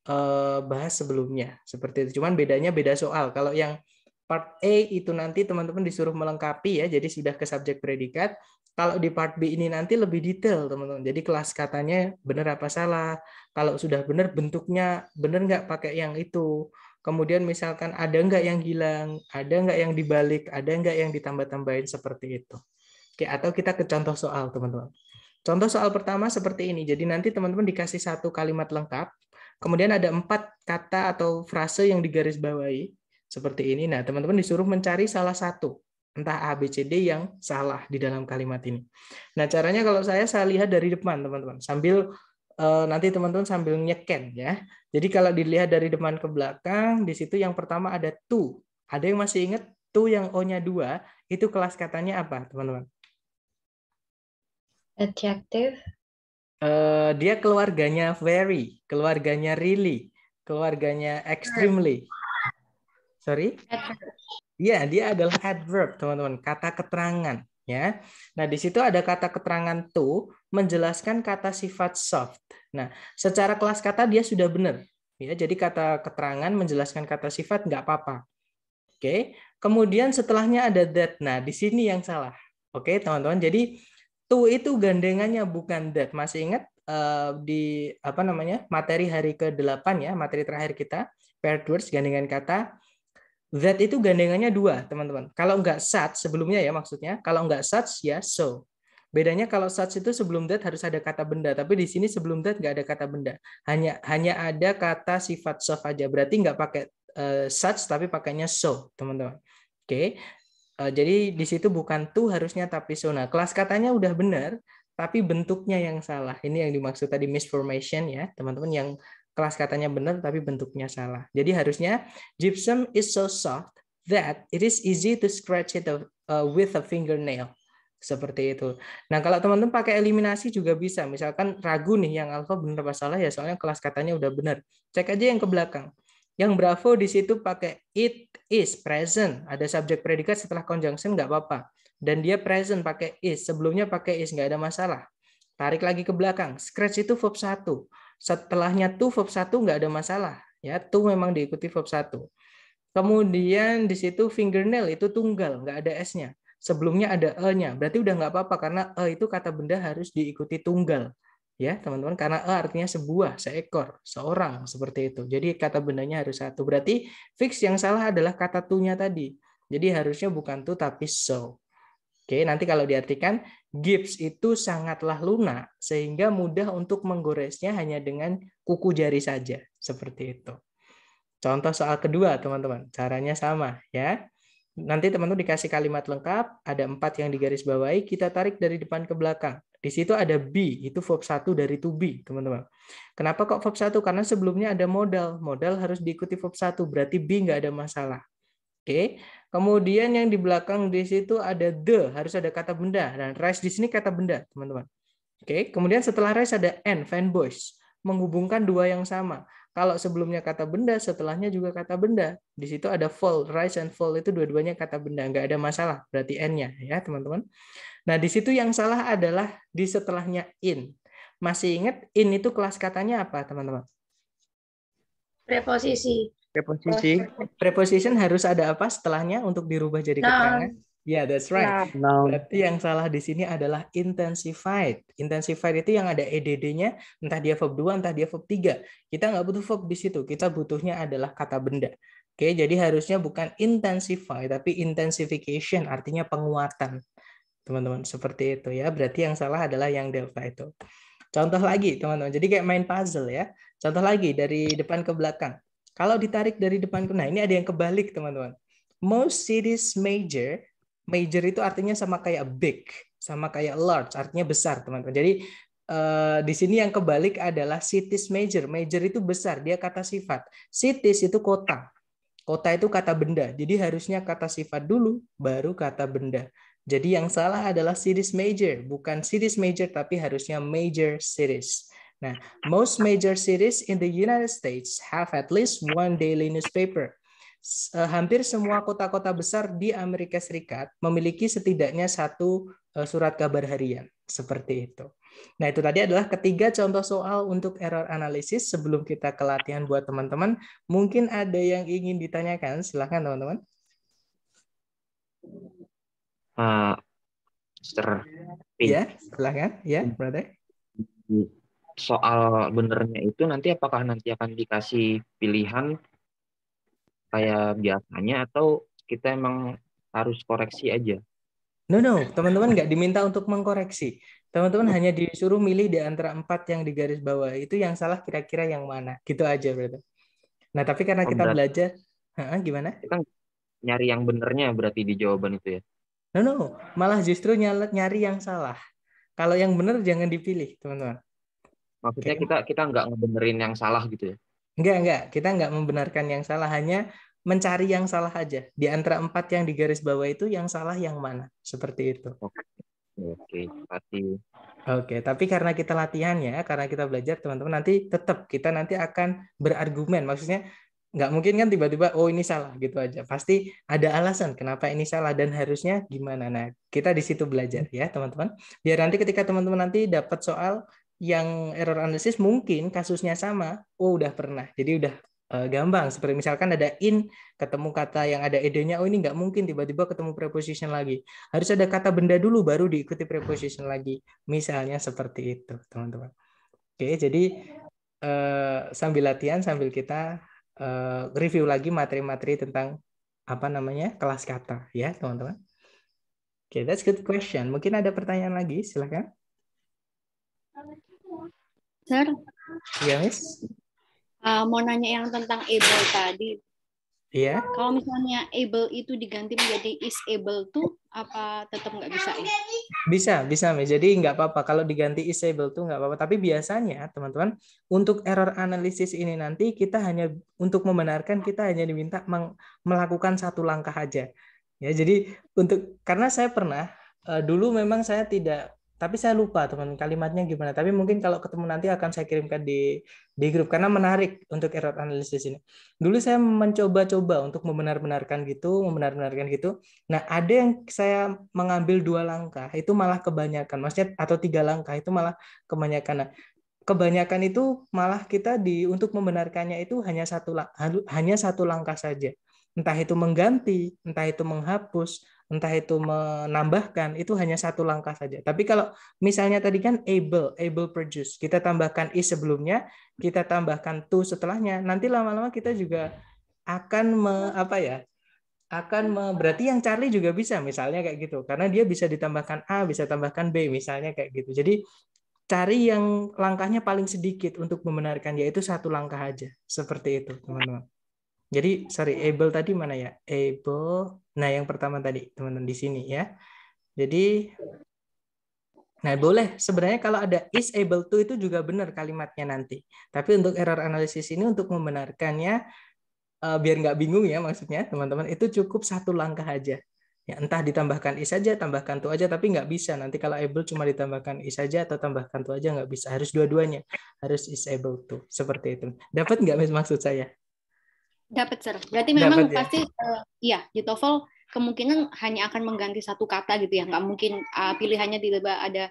Eh, bahas sebelumnya seperti itu. Cuman bedanya beda soal. Kalau yang part A itu nanti teman-teman disuruh melengkapi ya, jadi sudah ke subjek predikat. Kalau di part B ini nanti lebih detail teman-teman. Jadi kelas katanya benar apa salah. Kalau sudah benar bentuknya benar nggak pakai yang itu. Kemudian misalkan ada nggak yang hilang, ada nggak yang dibalik, ada nggak yang ditambah-tambahin seperti itu. Oke, atau kita ke contoh soal teman-teman. Contoh soal pertama seperti ini. Jadi nanti teman-teman dikasih satu kalimat lengkap Kemudian ada empat kata atau frase yang digarisbawahi seperti ini. Nah, teman-teman disuruh mencari salah satu entah A, B, C, D yang salah di dalam kalimat ini. Nah, caranya kalau saya saya lihat dari depan, teman-teman. Sambil eh, nanti teman-teman sambil nyeken ya. Jadi kalau dilihat dari depan ke belakang, di situ yang pertama ada to. Ada yang masih ingat to yang O-nya dua itu kelas katanya apa, teman-teman? Adjective uh, dia keluarganya very, keluarganya really, keluarganya extremely. Sorry? Iya, dia adalah adverb, teman-teman, kata keterangan, ya. Nah, di situ ada kata keterangan to menjelaskan kata sifat soft. Nah, secara kelas kata dia sudah benar, ya. Jadi kata keterangan menjelaskan kata sifat nggak apa-apa. Oke. Kemudian setelahnya ada that. Nah, di sini yang salah. Oke, teman-teman. Jadi tu itu gandengannya bukan that. Masih ingat uh, di apa namanya? materi hari ke-8 ya, materi terakhir kita, paired words gandengan kata that itu gandengannya dua, teman-teman. Kalau enggak such sebelumnya ya maksudnya, kalau enggak such ya so. Bedanya kalau such itu sebelum that harus ada kata benda, tapi di sini sebelum that enggak ada kata benda. Hanya hanya ada kata sifat soft aja. Berarti enggak pakai uh, such tapi pakainya so, teman-teman. Oke. Okay. Eh, jadi di situ bukan tuh harusnya tapi so. Nah, kelas katanya udah benar, tapi bentuknya yang salah. Ini yang dimaksud tadi misformation ya, teman-teman yang kelas katanya benar tapi bentuknya salah. Jadi harusnya gypsum is so soft that it is easy to scratch it eh, with a fingernail seperti itu. Nah, kalau teman-teman pakai eliminasi juga bisa. Misalkan ragu nih yang alfa benar apa salah ya, soalnya kelas katanya udah benar. Cek aja yang ke belakang. Yang Bravo di situ pakai it is present. Ada subjek predikat setelah conjunction nggak apa-apa. Dan dia present pakai is. Sebelumnya pakai is nggak ada masalah. Tarik lagi ke belakang. Scratch itu verb satu, Setelahnya to verb satu nggak ada masalah. Ya, to memang diikuti verb satu. Kemudian di situ fingernail itu tunggal, nggak ada S-nya. Sebelumnya ada E-nya, berarti udah nggak apa-apa karena E itu kata benda harus diikuti tunggal ya teman-teman karena e artinya sebuah seekor seorang seperti itu jadi kata bendanya harus satu berarti fix yang salah adalah kata tunya tadi jadi harusnya bukan tuh tapi so oke nanti kalau diartikan gips itu sangatlah lunak sehingga mudah untuk menggoresnya hanya dengan kuku jari saja seperti itu contoh soal kedua teman-teman caranya sama ya nanti teman-teman dikasih kalimat lengkap ada empat yang digarisbawahi kita tarik dari depan ke belakang di situ ada b itu verb 1 dari to be, teman-teman. Kenapa kok verb 1? Karena sebelumnya ada modal. Modal harus diikuti verb 1, berarti b nggak ada masalah. Oke. Kemudian yang di belakang di situ ada the, harus ada kata benda. Dan rise di sini kata benda, teman-teman. Oke. Kemudian setelah rise ada n fanboys. Menghubungkan dua yang sama kalau sebelumnya kata benda, setelahnya juga kata benda. Di situ ada fall, rise and fall itu dua-duanya kata benda, nggak ada masalah. Berarti n-nya ya teman-teman. Nah di situ yang salah adalah di setelahnya in. Masih ingat in itu kelas katanya apa teman-teman? Preposisi. Preposisi. Preposition harus ada apa setelahnya untuk dirubah jadi keterangan? Nah. Ya, yeah, that's right. Nah. nah, Berarti yang salah di sini adalah intensified. Intensified itu yang ada EDD-nya, entah dia verb 2, entah dia verb 3. Kita nggak butuh verb di situ, kita butuhnya adalah kata benda. Oke, jadi harusnya bukan intensify, tapi intensification, artinya penguatan. Teman-teman, seperti itu ya. Berarti yang salah adalah yang delta itu. Contoh lagi, teman-teman. Jadi kayak main puzzle ya. Contoh lagi, dari depan ke belakang. Kalau ditarik dari depan ke... Nah, ini ada yang kebalik, teman-teman. Most cities major Major itu artinya sama kayak big, sama kayak large, artinya besar, teman-teman. Jadi uh, di sini yang kebalik adalah cities major. Major itu besar, dia kata sifat. Cities itu kota. Kota itu kata benda. Jadi harusnya kata sifat dulu, baru kata benda. Jadi yang salah adalah cities major, bukan cities major tapi harusnya major cities. Nah, most major cities in the United States have at least one daily newspaper. Eh, hampir semua kota-kota besar di Amerika Serikat memiliki setidaknya satu eh, surat kabar harian seperti itu. Nah, itu tadi adalah ketiga contoh soal untuk error analisis sebelum kita ke latihan buat teman-teman. Mungkin ada yang ingin ditanyakan, silahkan teman-teman. Uh, Mister Ya, silahkan. Ya, brother. Soal benernya itu nanti apakah nanti akan dikasih pilihan kayak biasanya atau kita emang harus koreksi aja? No no, teman-teman nggak diminta untuk mengkoreksi. Teman-teman oh. hanya disuruh milih di antara empat yang di garis bawah itu yang salah kira-kira yang mana, gitu aja berarti. Nah tapi karena oh, kita berarti, belajar, ha, gimana? Kita nyari yang benernya berarti di jawaban itu ya? No no, malah justru nyari yang salah. Kalau yang benar jangan dipilih, teman-teman. Maksudnya okay. kita kita nggak ngebenerin yang salah gitu ya? Enggak, enggak. Kita enggak membenarkan yang salah, hanya mencari yang salah aja. Di antara empat yang di garis bawah itu yang salah yang mana? Seperti itu. Oke, okay. pasti. Oke, tapi karena kita latihan ya, karena kita belajar teman-teman nanti tetap kita nanti akan berargumen. Maksudnya nggak mungkin kan tiba-tiba oh ini salah gitu aja. Pasti ada alasan kenapa ini salah dan harusnya gimana. Nah, kita di situ belajar ya teman-teman. Biar nanti ketika teman-teman nanti dapat soal yang error analysis mungkin kasusnya sama, oh udah pernah. Jadi udah uh, eh, gampang. Seperti misalkan ada in ketemu kata yang ada ed oh ini nggak mungkin tiba-tiba ketemu preposition lagi. Harus ada kata benda dulu baru diikuti preposition lagi. Misalnya seperti itu, teman-teman. Oke, jadi uh, sambil latihan sambil kita uh, review lagi materi-materi tentang apa namanya kelas kata ya, teman-teman. Oke, okay, that's good question. Mungkin ada pertanyaan lagi, silahkan. Sir? Iya, Miss. Uh, mau nanya yang tentang able tadi. Iya. Yeah. Kalau misalnya able itu diganti menjadi is able tuh apa tetap nggak bisa ya? Bisa, bisa Miss. Jadi nggak apa-apa kalau diganti is able tuh nggak apa-apa. Tapi biasanya teman-teman untuk error analisis ini nanti kita hanya untuk membenarkan kita hanya diminta melakukan satu langkah aja. Ya, jadi untuk karena saya pernah uh, dulu memang saya tidak tapi saya lupa teman kalimatnya gimana tapi mungkin kalau ketemu nanti akan saya kirimkan di di grup karena menarik untuk error analysis ini dulu saya mencoba-coba untuk membenar-benarkan gitu membenar-benarkan gitu nah ada yang saya mengambil dua langkah itu malah kebanyakan maksudnya atau tiga langkah itu malah kebanyakan nah, kebanyakan itu malah kita di untuk membenarkannya itu hanya satu hanya satu langkah saja entah itu mengganti entah itu menghapus entah itu menambahkan itu hanya satu langkah saja. Tapi kalau misalnya tadi kan able, able produce, kita tambahkan is sebelumnya, kita tambahkan to setelahnya, nanti lama-lama kita juga akan me, apa ya? akan me, berarti yang Charlie juga bisa misalnya kayak gitu karena dia bisa ditambahkan A, bisa tambahkan B misalnya kayak gitu. Jadi cari yang langkahnya paling sedikit untuk membenarkan yaitu satu langkah aja. Seperti itu, teman-teman. Jadi sorry, able tadi mana ya? Able. Nah, yang pertama tadi teman-teman di sini ya. Jadi Nah, boleh. Sebenarnya kalau ada is able to itu juga benar kalimatnya nanti. Tapi untuk error analysis ini untuk membenarkannya eh, biar nggak bingung ya maksudnya teman-teman itu cukup satu langkah aja ya entah ditambahkan is saja tambahkan to aja tapi nggak bisa nanti kalau able cuma ditambahkan is saja atau tambahkan to aja nggak bisa harus dua-duanya harus is able to seperti itu dapat nggak maksud saya Dapat sir. Berarti memang Dapet, ya? pasti ya. Uh, iya di TOEFL kemungkinan hanya akan mengganti satu kata gitu ya. Nggak mungkin uh, pilihannya tiba ada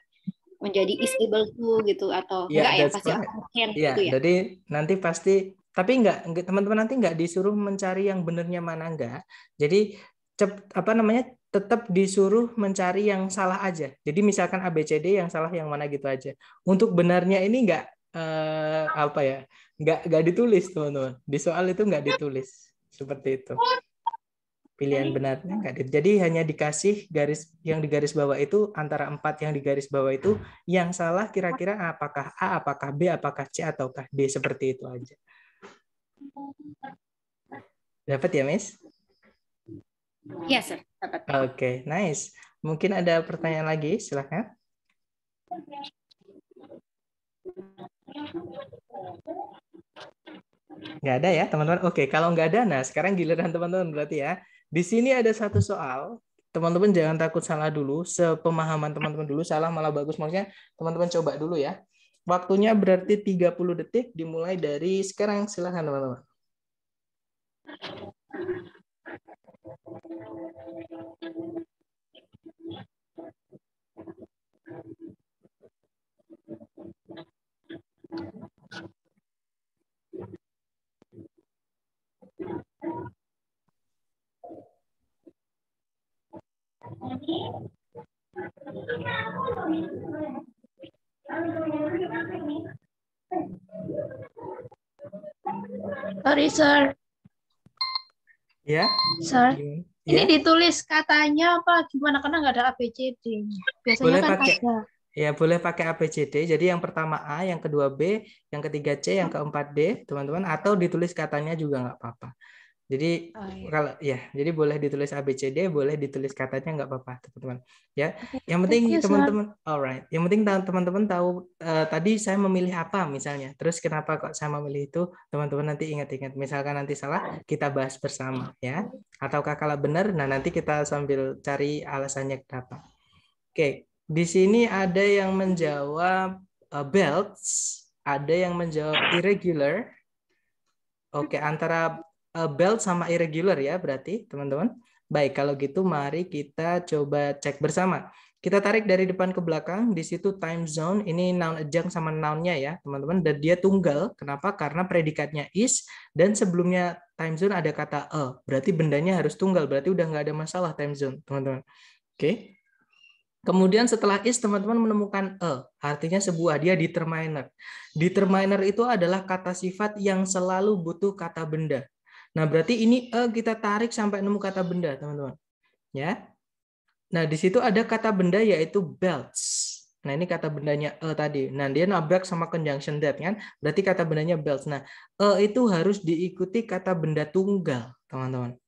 menjadi is able to gitu atau yeah, enggak ya, ya pasti right. can yeah, gitu ya. Jadi nanti pasti tapi enggak teman-teman nanti enggak disuruh mencari yang benarnya mana enggak. Jadi cep, apa namanya tetap disuruh mencari yang salah aja. Jadi misalkan ABCD yang salah yang mana gitu aja. Untuk benarnya ini enggak uh, apa ya nggak nggak ditulis teman-teman di soal itu nggak ditulis seperti itu pilihan benarnya nggak ditulis. jadi hanya dikasih garis yang di garis bawah itu antara empat yang di garis bawah itu yang salah kira-kira apakah A apakah B apakah C ataukah D seperti itu aja dapat ya Miss ya yes, sir. Oke, okay, nice. Mungkin ada pertanyaan lagi, silahkan. Nggak ada ya, teman-teman. Oke, kalau nggak ada, nah sekarang giliran teman-teman berarti ya. Di sini ada satu soal. Teman-teman jangan takut salah dulu. Sepemahaman teman-teman dulu, salah malah bagus. Maksudnya teman-teman coba dulu ya. Waktunya berarti 30 detik dimulai dari sekarang. Silahkan teman-teman. Sorry, sir. Ya? Yeah. Sir. Yeah. Ini ya. ditulis katanya apa gimana karena nggak ada ABCD. Biasanya Boleh kan pakai. ada. Ya, boleh pakai ABCD. Jadi yang pertama A, yang kedua B, yang ketiga C, yang keempat D, teman-teman. Atau ditulis katanya juga nggak apa-apa. Jadi oh, iya. kalau ya, jadi boleh ditulis ABCD, boleh ditulis katanya nggak apa-apa, teman-teman. Ya, yang penting teman-teman, alright. Yang penting teman-teman tahu uh, tadi saya memilih apa misalnya. Terus kenapa kok saya memilih itu, teman-teman nanti ingat-ingat. Misalkan nanti salah, kita bahas bersama, ya. Ataukah kalau benar, nah nanti kita sambil cari alasannya kenapa. Oke, okay. Di sini ada yang menjawab uh, belts, ada yang menjawab irregular. Oke, okay, antara uh, belt sama irregular ya berarti, teman-teman. Baik, kalau gitu mari kita coba cek bersama. Kita tarik dari depan ke belakang, di situ time zone, ini noun adjunct sama nounnya ya, teman-teman. Dan dia tunggal, kenapa? Karena predikatnya is, dan sebelumnya time zone ada kata a. Uh. Berarti bendanya harus tunggal, berarti udah nggak ada masalah time zone, teman-teman. Oke, Kemudian setelah is teman-teman menemukan e, artinya sebuah dia determiner. Determiner itu adalah kata sifat yang selalu butuh kata benda. Nah, berarti ini e kita tarik sampai nemu kata benda, teman-teman. Ya. Nah, di situ ada kata benda yaitu belts. Nah, ini kata bendanya e tadi. Nah, dia nabrak sama conjunction that kan. Berarti kata bendanya belts. Nah, e itu harus diikuti kata benda tunggal, teman-teman.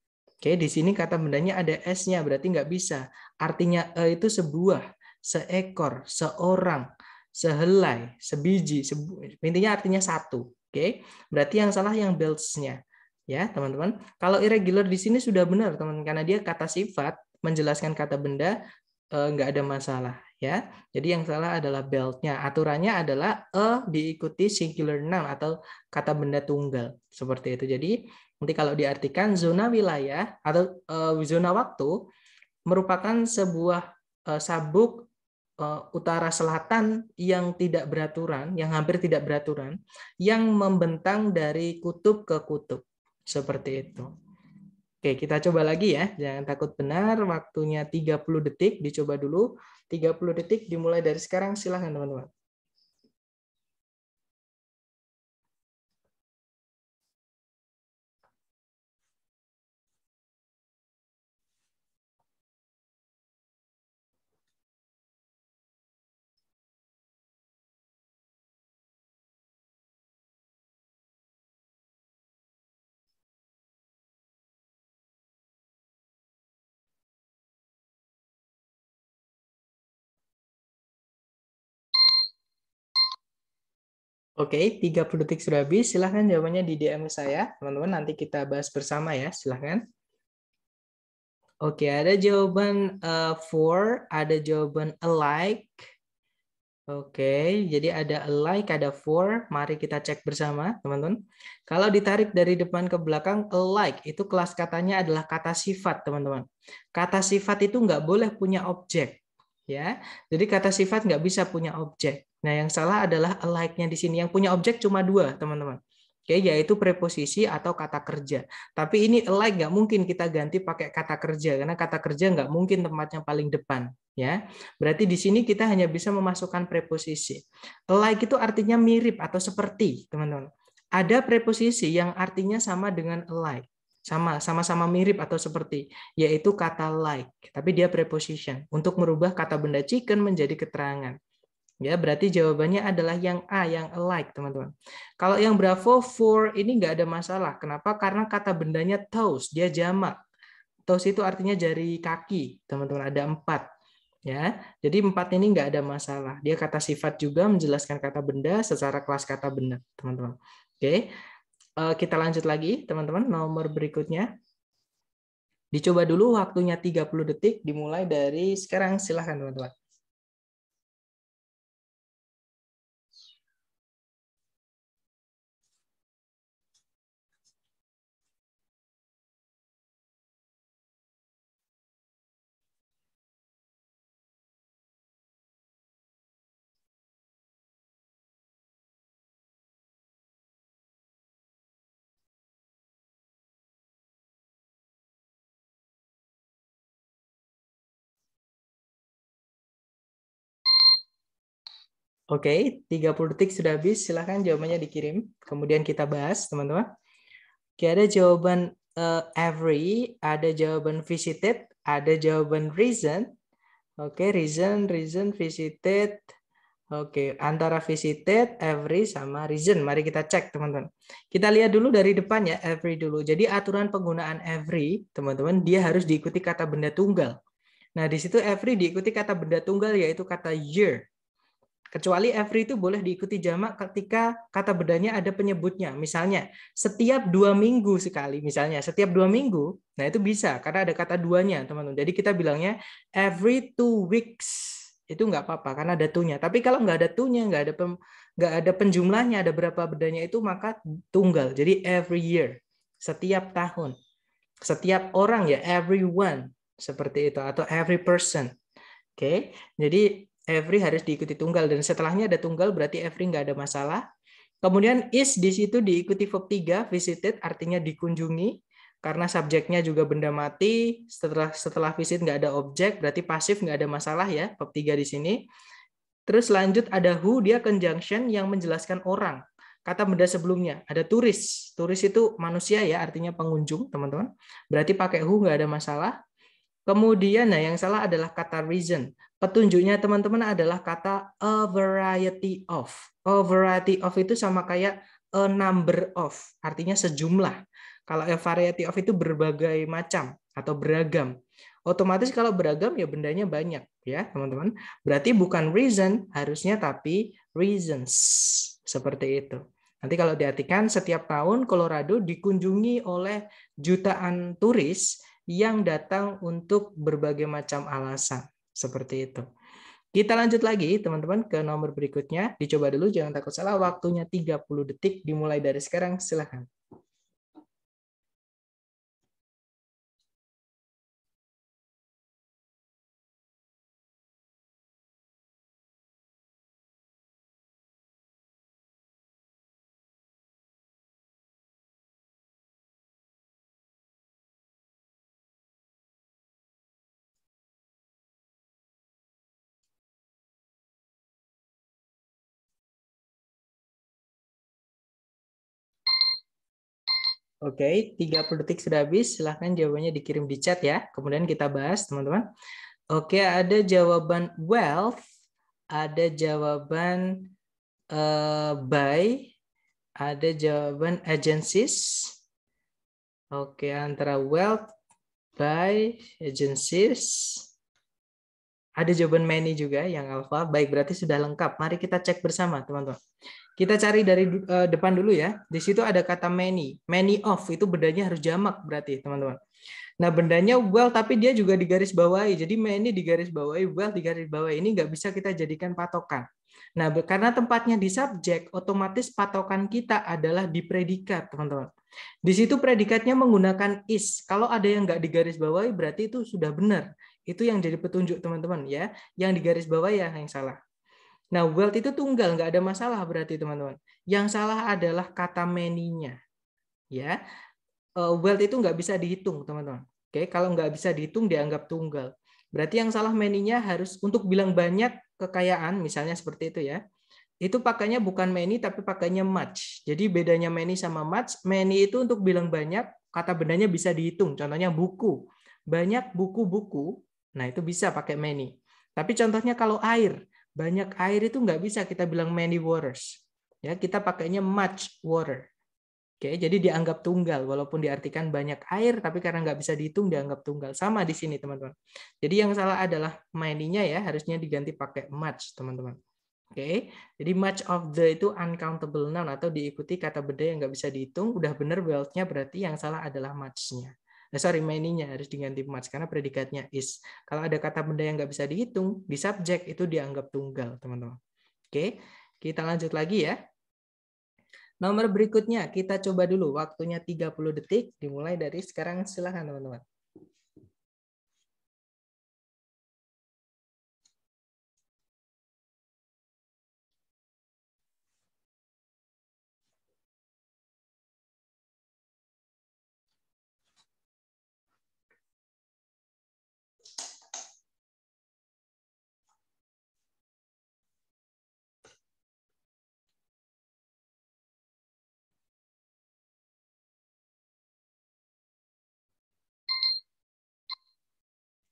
Oke, di sini kata bendanya ada S-nya, berarti nggak bisa. Artinya e itu sebuah, seekor, seorang, sehelai, sebiji, sebu intinya artinya satu. Oke, berarti yang salah yang belts-nya. Ya, teman-teman. Kalau irregular di sini sudah benar, teman, teman karena dia kata sifat menjelaskan kata benda e, nggak ada masalah ya. Jadi yang salah adalah nya. Aturannya adalah e diikuti singular noun atau kata benda tunggal seperti itu. Jadi Nanti kalau diartikan zona wilayah atau uh, zona waktu merupakan sebuah uh, sabuk uh, utara selatan yang tidak beraturan, yang hampir tidak beraturan, yang membentang dari kutub ke kutub. Seperti itu. Oke, kita coba lagi ya. Jangan takut benar, waktunya 30 detik, dicoba dulu. 30 detik dimulai dari sekarang, silahkan teman-teman. Oke, 30 detik sudah habis. Silahkan jawabannya di DM saya. Teman-teman, nanti kita bahas bersama ya. Silahkan. Oke, ada jawaban uh, for, ada jawaban alike. Oke, jadi ada alike, ada for. Mari kita cek bersama, teman-teman. Kalau ditarik dari depan ke belakang, alike itu kelas katanya adalah kata sifat, teman-teman. Kata sifat itu nggak boleh punya objek ya. Jadi kata sifat nggak bisa punya objek. Nah, yang salah adalah alike-nya di sini. Yang punya objek cuma dua, teman-teman. Oke, yaitu preposisi atau kata kerja. Tapi ini alike nggak mungkin kita ganti pakai kata kerja karena kata kerja nggak mungkin tempatnya paling depan, ya. Berarti di sini kita hanya bisa memasukkan preposisi. Like itu artinya mirip atau seperti, teman-teman. Ada preposisi yang artinya sama dengan like sama sama-sama mirip atau seperti yaitu kata like tapi dia preposition untuk merubah kata benda chicken menjadi keterangan ya berarti jawabannya adalah yang a yang like teman-teman kalau yang bravo for ini nggak ada masalah kenapa karena kata bendanya toes dia jamak toes itu artinya jari kaki teman-teman ada empat ya. Jadi empat ini nggak ada masalah. Dia kata sifat juga menjelaskan kata benda secara kelas kata benda, teman-teman. Oke. Eh, kita lanjut lagi, teman-teman, nomor berikutnya. Dicoba dulu waktunya 30 detik dimulai dari sekarang. Silahkan, teman-teman. Oke, okay, 30 detik sudah habis. Silahkan jawabannya dikirim. Kemudian kita bahas, teman-teman. Oke, ada jawaban uh, every, ada jawaban visited, ada jawaban reason. Oke, okay, reason, reason, visited. Oke, okay, antara visited, every, sama reason. Mari kita cek, teman-teman. Kita lihat dulu dari depan ya, every dulu. Jadi aturan penggunaan every, teman-teman, dia harus diikuti kata benda tunggal. Nah, di situ every diikuti kata benda tunggal, yaitu kata year. Kecuali every itu boleh diikuti jamak ketika kata bedanya ada penyebutnya. Misalnya, setiap dua minggu sekali. Misalnya, setiap dua minggu. Nah, itu bisa. Karena ada kata duanya, teman-teman. Jadi kita bilangnya every two weeks. Itu nggak apa-apa, karena ada tunya. Tapi kalau nggak ada tunya, nggak ada pem, nggak ada penjumlahnya, ada berapa bedanya itu, maka tunggal. Jadi every year. Setiap tahun. Setiap orang ya, everyone. Seperti itu. Atau every person. Oke, okay? jadi every harus diikuti tunggal dan setelahnya ada tunggal berarti every nggak ada masalah. Kemudian is di situ diikuti verb 3 visited artinya dikunjungi karena subjeknya juga benda mati setelah setelah visit nggak ada objek berarti pasif nggak ada masalah ya verb 3 di sini. Terus lanjut ada who dia conjunction yang menjelaskan orang kata benda sebelumnya. Ada turis. Turis itu manusia ya, artinya pengunjung, teman-teman. Berarti pakai who nggak ada masalah. Kemudian nah yang salah adalah kata reason petunjuknya teman-teman adalah kata a variety of. A variety of itu sama kayak a number of, artinya sejumlah. Kalau a variety of itu berbagai macam atau beragam. Otomatis kalau beragam ya bendanya banyak ya, teman-teman. Berarti bukan reason harusnya tapi reasons. Seperti itu. Nanti kalau diartikan setiap tahun Colorado dikunjungi oleh jutaan turis yang datang untuk berbagai macam alasan. Seperti itu. Kita lanjut lagi teman-teman ke nomor berikutnya. Dicoba dulu jangan takut salah waktunya 30 detik dimulai dari sekarang silahkan. Oke, okay, 30 detik sudah habis. Silahkan jawabannya dikirim di chat ya. Kemudian kita bahas, teman-teman. Oke, okay, ada jawaban wealth, ada jawaban uh, buy, ada jawaban agencies. Oke, okay, antara wealth, buy, agencies. Ada jawaban many juga yang alpha. Baik, berarti sudah lengkap. Mari kita cek bersama, teman-teman. Kita cari dari eh, depan dulu ya. Di situ ada kata many. Many of itu bendanya harus jamak berarti, teman-teman. Nah, bendanya well tapi dia juga digaris bawahi. Jadi many digaris bawahi, well digaris bawahi. Ini nggak bisa kita jadikan patokan. Nah, karena tempatnya di subjek, otomatis patokan kita adalah di predikat, teman-teman. Di situ predikatnya menggunakan is. Kalau ada yang nggak digaris bawahi berarti itu sudah benar. Itu yang jadi petunjuk teman-teman ya. Yang digaris bawah ya yang salah. Nah, wealth itu tunggal, nggak ada masalah berarti teman-teman. Yang salah adalah kata many-nya. Ya, eh, wealth itu nggak bisa dihitung teman-teman. Oke, kalau nggak bisa dihitung dianggap tunggal. Berarti yang salah many-nya harus untuk bilang banyak kekayaan, misalnya seperti itu ya. Itu pakainya bukan many tapi pakainya much. Jadi bedanya many sama much, many itu untuk bilang banyak, kata bendanya bisa dihitung. Contohnya buku. Banyak buku-buku, nah itu bisa pakai many. Tapi contohnya kalau air, banyak air itu nggak bisa kita bilang many waters. Ya, kita pakainya much water. Oke, jadi dianggap tunggal walaupun diartikan banyak air tapi karena nggak bisa dihitung dianggap tunggal. Sama di sini, teman-teman. Jadi yang salah adalah many-nya ya, harusnya diganti pakai much, teman-teman. Oke, jadi much of the itu uncountable noun atau diikuti kata benda yang nggak bisa dihitung. Udah bener wealthnya nya berarti yang salah adalah much-nya. Nah sorry remainingnya harus diganti much karena predikatnya is. Kalau ada kata benda yang nggak bisa dihitung di subjek itu dianggap tunggal, teman-teman. Oke, kita lanjut lagi ya. Nomor berikutnya kita coba dulu waktunya 30 detik dimulai dari sekarang silahkan teman-teman.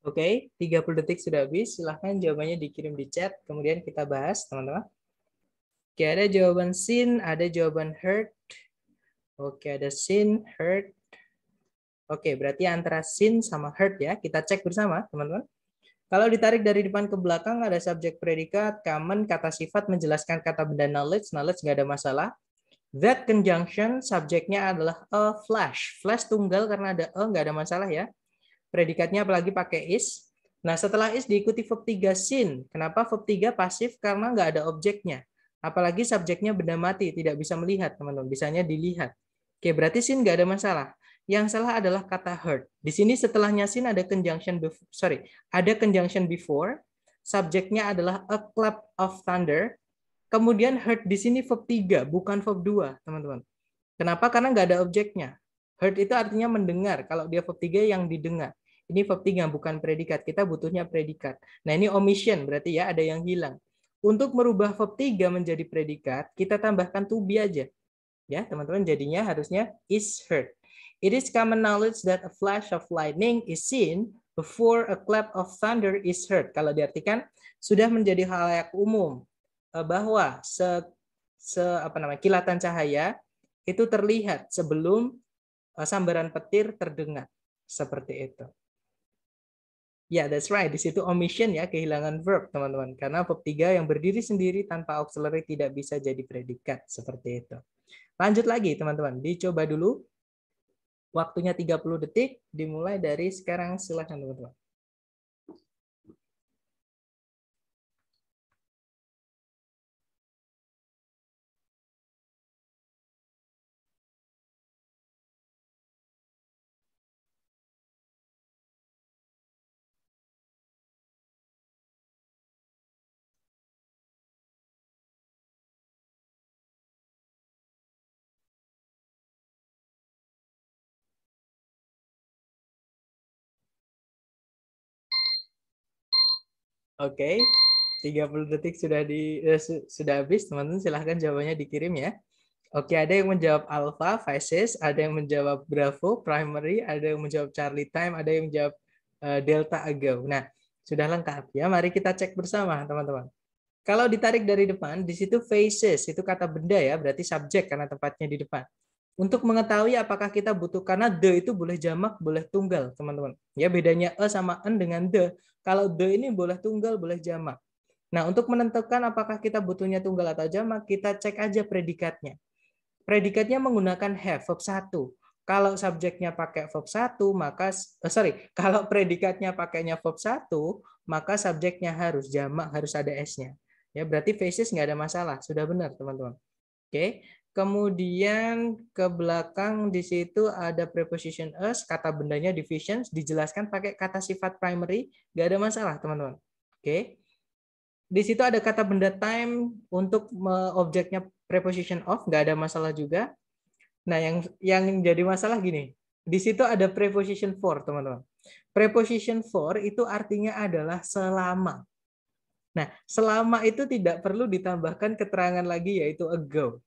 Oke, okay, 30 detik sudah habis. Silahkan jawabannya dikirim di chat, kemudian kita bahas, teman-teman. Oke, okay, ada jawaban seen, ada jawaban heard. Oke, okay, ada seen, heard. Oke, berarti antara seen sama heard ya. Kita cek bersama, teman-teman. Kalau ditarik dari depan ke belakang, ada subjek predikat, common, kata sifat, menjelaskan kata benda knowledge, knowledge nggak ada masalah. That conjunction, subjeknya adalah a flash. Flash tunggal karena ada a, nggak ada masalah ya predikatnya apalagi pakai is. Nah, setelah is diikuti verb 3 sin. Kenapa verb 3 pasif? Karena nggak ada objeknya. Apalagi subjeknya benda mati, tidak bisa melihat, teman-teman. Bisanya dilihat. Oke, berarti sin nggak ada masalah. Yang salah adalah kata heard. Di sini setelahnya sin ada conjunction before, sorry, ada conjunction before. Subjeknya adalah a clap of thunder. Kemudian heard di sini verb 3, bukan verb 2, teman-teman. Kenapa? Karena nggak ada objeknya. Heard itu artinya mendengar. Kalau dia verb 3 yang didengar. Ini verb 3 bukan predikat. Kita butuhnya predikat. Nah, ini omission berarti ya ada yang hilang. Untuk merubah verb 3 menjadi predikat, kita tambahkan to be aja. Ya, teman-teman jadinya harusnya is heard. It is common knowledge that a flash of lightning is seen before a clap of thunder is heard. Kalau diartikan sudah menjadi hal yang umum eh, bahwa se, se apa namanya kilatan cahaya itu terlihat sebelum eh, sambaran petir terdengar seperti itu. Ya, yeah, that's right. Di situ omission ya, kehilangan verb, teman-teman. Karena verb 3 yang berdiri sendiri tanpa auxiliary tidak bisa jadi predikat, seperti itu. Lanjut lagi, teman-teman. Dicoba dulu. Waktunya 30 detik, dimulai dari sekarang. Silahkan, teman-teman. Oke, okay. 30 detik sudah di eh, su, sudah habis. Teman-teman silahkan jawabannya dikirim ya. Oke, okay, ada yang menjawab Alpha, Pisces, ada yang menjawab Bravo, Primary, ada yang menjawab Charlie Time, ada yang menjawab uh, Delta Ago. Nah, sudah lengkap ya. Mari kita cek bersama, teman-teman. Kalau ditarik dari depan, di situ faces itu kata benda ya, berarti subjek karena tempatnya di depan. Untuk mengetahui apakah kita butuh karena the itu boleh jamak, boleh tunggal, teman-teman. Ya bedanya e sama n dengan the. Kalau the ini boleh tunggal, boleh jamak. Nah, untuk menentukan apakah kita butuhnya tunggal atau jamak, kita cek aja predikatnya. Predikatnya menggunakan have, verb satu Kalau subjeknya pakai verb satu maka oh, sorry, kalau predikatnya pakainya verb satu maka subjeknya harus jamak, harus ada s-nya. Ya, berarti faces nggak ada masalah, sudah benar, teman-teman. Oke. Okay. Kemudian ke belakang di situ ada preposition as, kata bendanya divisions, dijelaskan pakai kata sifat primary, nggak ada masalah teman-teman. Oke. Di situ ada kata benda time untuk objeknya preposition of, nggak ada masalah juga. Nah yang yang jadi masalah gini, di situ ada preposition for teman-teman. Preposition for itu artinya adalah selama. Nah selama itu tidak perlu ditambahkan keterangan lagi yaitu ago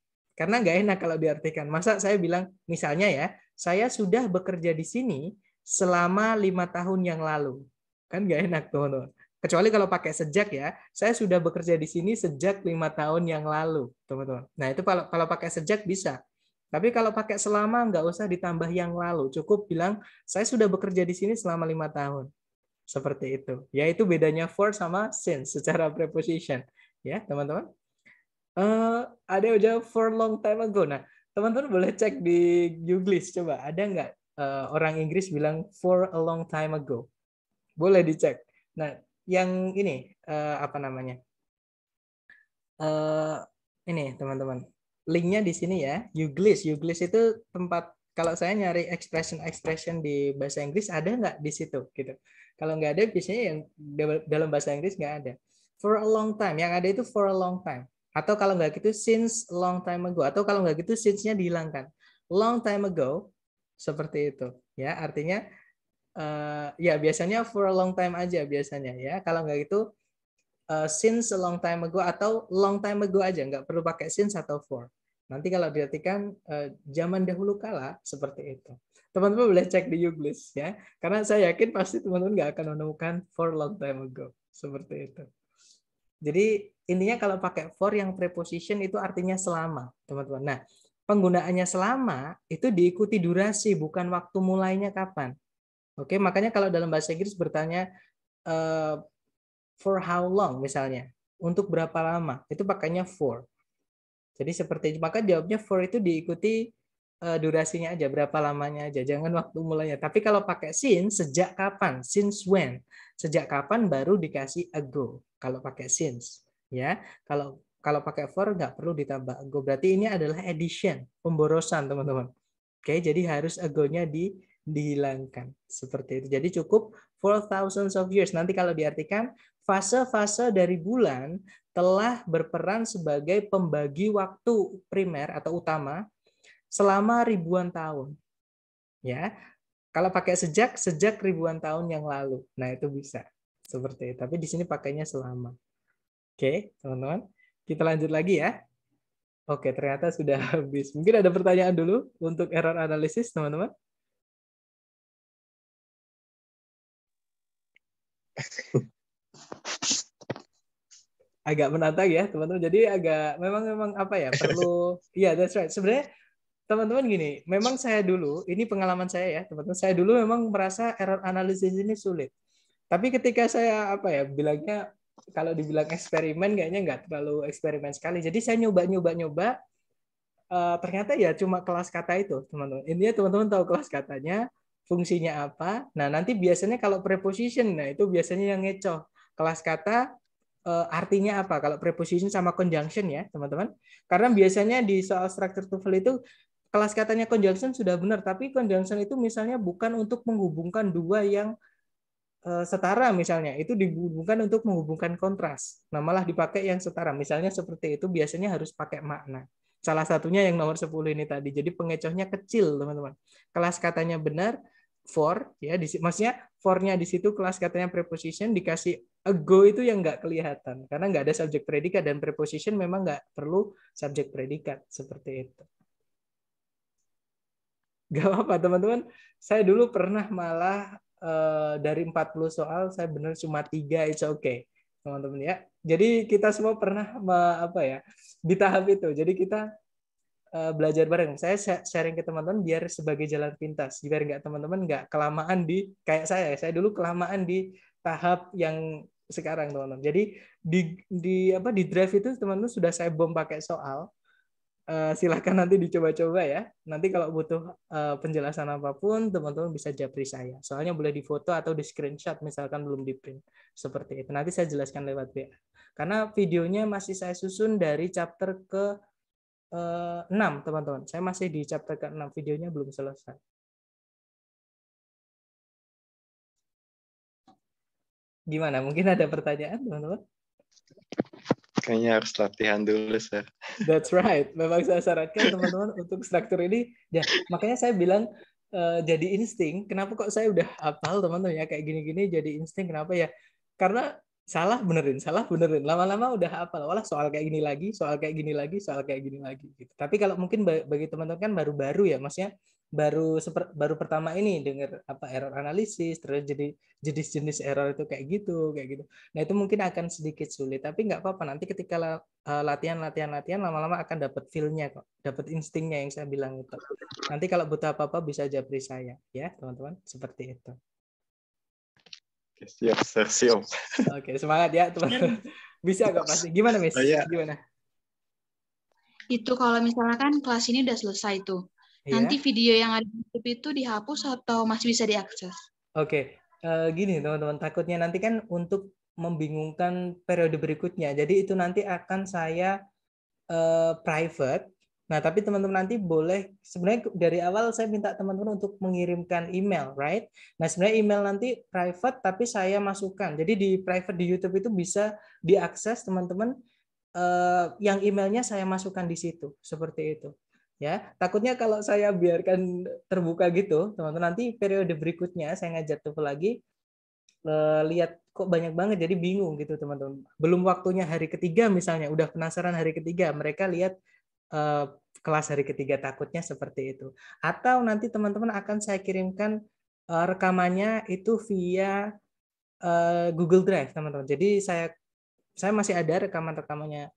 karena nggak enak kalau diartikan. Masa saya bilang, misalnya ya, saya sudah bekerja di sini selama lima tahun yang lalu. Kan nggak enak, teman-teman. Kecuali kalau pakai sejak ya, saya sudah bekerja di sini sejak lima tahun yang lalu, teman-teman. Nah itu kalau kalau pakai sejak bisa. Tapi kalau pakai selama nggak usah ditambah yang lalu, cukup bilang saya sudah bekerja di sini selama lima tahun, seperti itu. Yaitu bedanya for sama since secara preposition, ya teman-teman. Uh, ada yang jawab for long time ago. Nah, teman-teman boleh cek di Google coba ada nggak uh, orang Inggris bilang for a long time ago. Boleh dicek. Nah, yang ini uh, apa namanya? Uh, ini teman-teman. Linknya di sini ya. Uglis, Uglis itu tempat kalau saya nyari expression expression di bahasa Inggris ada nggak di situ gitu. Kalau nggak ada biasanya yang dalam bahasa Inggris nggak ada. For a long time yang ada itu for a long time atau kalau nggak gitu since long time ago atau kalau nggak gitu since-nya dihilangkan. Long time ago seperti itu ya. Artinya uh, ya biasanya for a long time aja biasanya ya. Kalau nggak gitu uh, since a long time ago atau long time ago aja nggak perlu pakai since atau for. Nanti kalau diartikan uh, zaman dahulu kala seperti itu. Teman-teman boleh cek di Youglis ya. Karena saya yakin pasti teman-teman nggak akan menemukan for a long time ago seperti itu. Jadi intinya kalau pakai for yang preposition itu artinya selama, teman-teman. Nah, penggunaannya selama itu diikuti durasi, bukan waktu mulainya kapan. Oke, makanya kalau dalam bahasa Inggris bertanya eh, for how long misalnya, untuk berapa lama, itu pakainya for. Jadi seperti maka jawabnya for itu diikuti eh, durasinya aja, berapa lamanya aja, jangan waktu mulainya. Tapi kalau pakai since sejak kapan, since when, sejak kapan baru dikasih ago kalau pakai since ya. Kalau kalau pakai for nggak perlu ditambah Go Berarti ini adalah addition, pemborosan, teman-teman. Oke, jadi harus ago-nya di dihilangkan. Seperti itu. Jadi cukup for thousands of years. Nanti kalau diartikan fase-fase dari bulan telah berperan sebagai pembagi waktu primer atau utama selama ribuan tahun. Ya. Kalau pakai sejak, sejak ribuan tahun yang lalu. Nah, itu bisa. Seperti itu. Tapi di sini pakainya selama. Oke, teman-teman. Kita lanjut lagi ya. Oke, ternyata sudah habis. Mungkin ada pertanyaan dulu untuk error analisis, teman-teman. agak menantang ya teman-teman jadi agak memang memang apa ya perlu Iya, yeah, that's right sebenarnya teman-teman gini memang saya dulu ini pengalaman saya ya teman-teman saya dulu memang merasa error analisis ini sulit tapi ketika saya apa ya bilangnya kalau dibilang eksperimen kayaknya nggak terlalu eksperimen sekali. Jadi saya nyoba nyoba nyoba uh, ternyata ya cuma kelas kata itu teman-teman. Intinya teman-teman tahu kelas katanya, fungsinya apa. Nah nanti biasanya kalau preposition, nah itu biasanya yang ngecoh. Kelas kata uh, artinya apa? Kalau preposition sama conjunction ya teman-teman. Karena biasanya di soal structure TOEFL itu kelas katanya conjunction sudah benar, tapi conjunction itu misalnya bukan untuk menghubungkan dua yang Eh, setara misalnya itu dihubungkan untuk menghubungkan kontras. Nah, malah dipakai yang setara. Misalnya seperti itu biasanya harus pakai makna. Salah satunya yang nomor 10 ini tadi. Jadi pengecohnya kecil, teman-teman. Kelas katanya benar for ya di maksudnya for-nya di situ kelas katanya preposition dikasih ago itu yang nggak kelihatan karena nggak ada subjek predikat dan preposition memang nggak perlu subjek predikat seperti itu. Gak apa-apa teman-teman. Saya dulu pernah malah Eh, dari dari 40 soal saya benar cuma tiga it's okay teman-teman ya jadi kita semua pernah apa ya di tahap itu jadi kita eh, belajar bareng saya sharing ke teman-teman biar sebagai jalan pintas biar nggak teman-teman nggak kelamaan di kayak saya saya dulu kelamaan di tahap yang sekarang teman-teman jadi di di apa di drive itu teman-teman sudah saya bom pakai soal Eh, silahkan nanti dicoba-coba ya. Nanti kalau butuh uh, penjelasan apapun, teman-teman bisa japri saya. Soalnya boleh difoto atau di screenshot, misalkan belum di print. Seperti itu. Nanti saya jelaskan lewat WA. Karena videonya masih saya susun dari chapter ke uh, eh, 6, teman-teman. Saya masih di chapter ke 6. Videonya belum selesai. Gimana? Mungkin ada pertanyaan, teman-teman? Kayaknya harus latihan dulu, Sir. That's right. Memang saya sarankan teman-teman untuk struktur ini. Ya, makanya saya bilang uh, jadi insting. Kenapa kok saya udah hafal teman-teman ya kayak gini-gini jadi insting? Kenapa ya? Karena salah benerin, salah benerin. Lama-lama udah hafal. Walah soal kayak gini lagi, soal kayak gini lagi, soal kayak gini lagi. Gitu. Tapi kalau mungkin bagi teman-teman kan baru-baru ya, maksudnya baru seper, baru pertama ini dengar apa error analisis terus jadi jenis-jenis error itu kayak gitu kayak gitu nah itu mungkin akan sedikit sulit tapi nggak apa-apa nanti ketika la, eh, latihan latihan latihan lama-lama akan dapat feelnya kok dapat instingnya yang saya bilang itu nanti kalau butuh apa-apa bisa japri saya ya teman-teman seperti itu oke siap siap oke semangat ya teman-teman bisa nggak pasti gimana miss oh, yeah. gimana itu kalau misalkan kelas ini udah selesai tuh yeah. Nanti video yang ada di YouTube itu dihapus atau masih bisa diakses? Oke, okay. uh, eh, gini teman-teman, takutnya nanti kan untuk membingungkan periode berikutnya. Jadi itu nanti akan saya uh, private. Nah, tapi teman-teman nanti boleh sebenarnya dari awal saya minta teman-teman untuk mengirimkan email, right? Nah, sebenarnya email nanti private tapi saya masukkan. Jadi di private di YouTube itu bisa diakses teman-teman eh, yang emailnya saya masukkan di situ, seperti itu ya takutnya kalau saya biarkan terbuka gitu teman-teman nanti periode berikutnya saya ngajak tuh lagi eh, lihat kok banyak banget jadi bingung gitu teman-teman belum waktunya hari ketiga misalnya udah penasaran hari ketiga mereka lihat uh, kelas hari ketiga takutnya seperti itu atau nanti teman-teman akan saya kirimkan uh, rekamannya itu via uh, Google Drive teman-teman jadi saya saya masih ada rekaman-rekamannya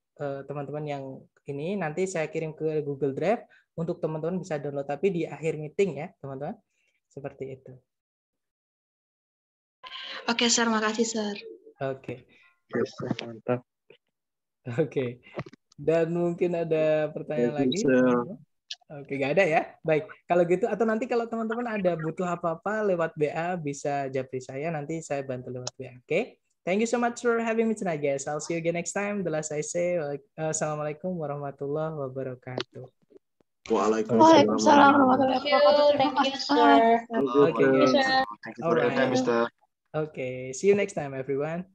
teman-teman yang ini nanti saya kirim ke Google Drive untuk teman-teman bisa download tapi di akhir meeting ya teman-teman seperti itu. Oke, Sir. Makasih, Sir. Oke. Okay. Mantap. Oke. Dan mungkin ada pertanyaan lagi? Sir. Oke, nggak gak ada ya? Baik. Kalau gitu, atau nanti kalau teman-teman ada butuh apa-apa lewat BA, bisa japri saya, nanti saya bantu lewat BA. Oke? Okay? Thank you so much for having me tonight, guys. I'll see you again next time. The last I say, uh, Assalamualaikum warahmatullahi wabarakatuh. Waalaikumsalam warahmatullahi wabarakatuh. Thank you, sir. Okay, guys. Thank you for your time, mister. Okay, see you next time, everyone.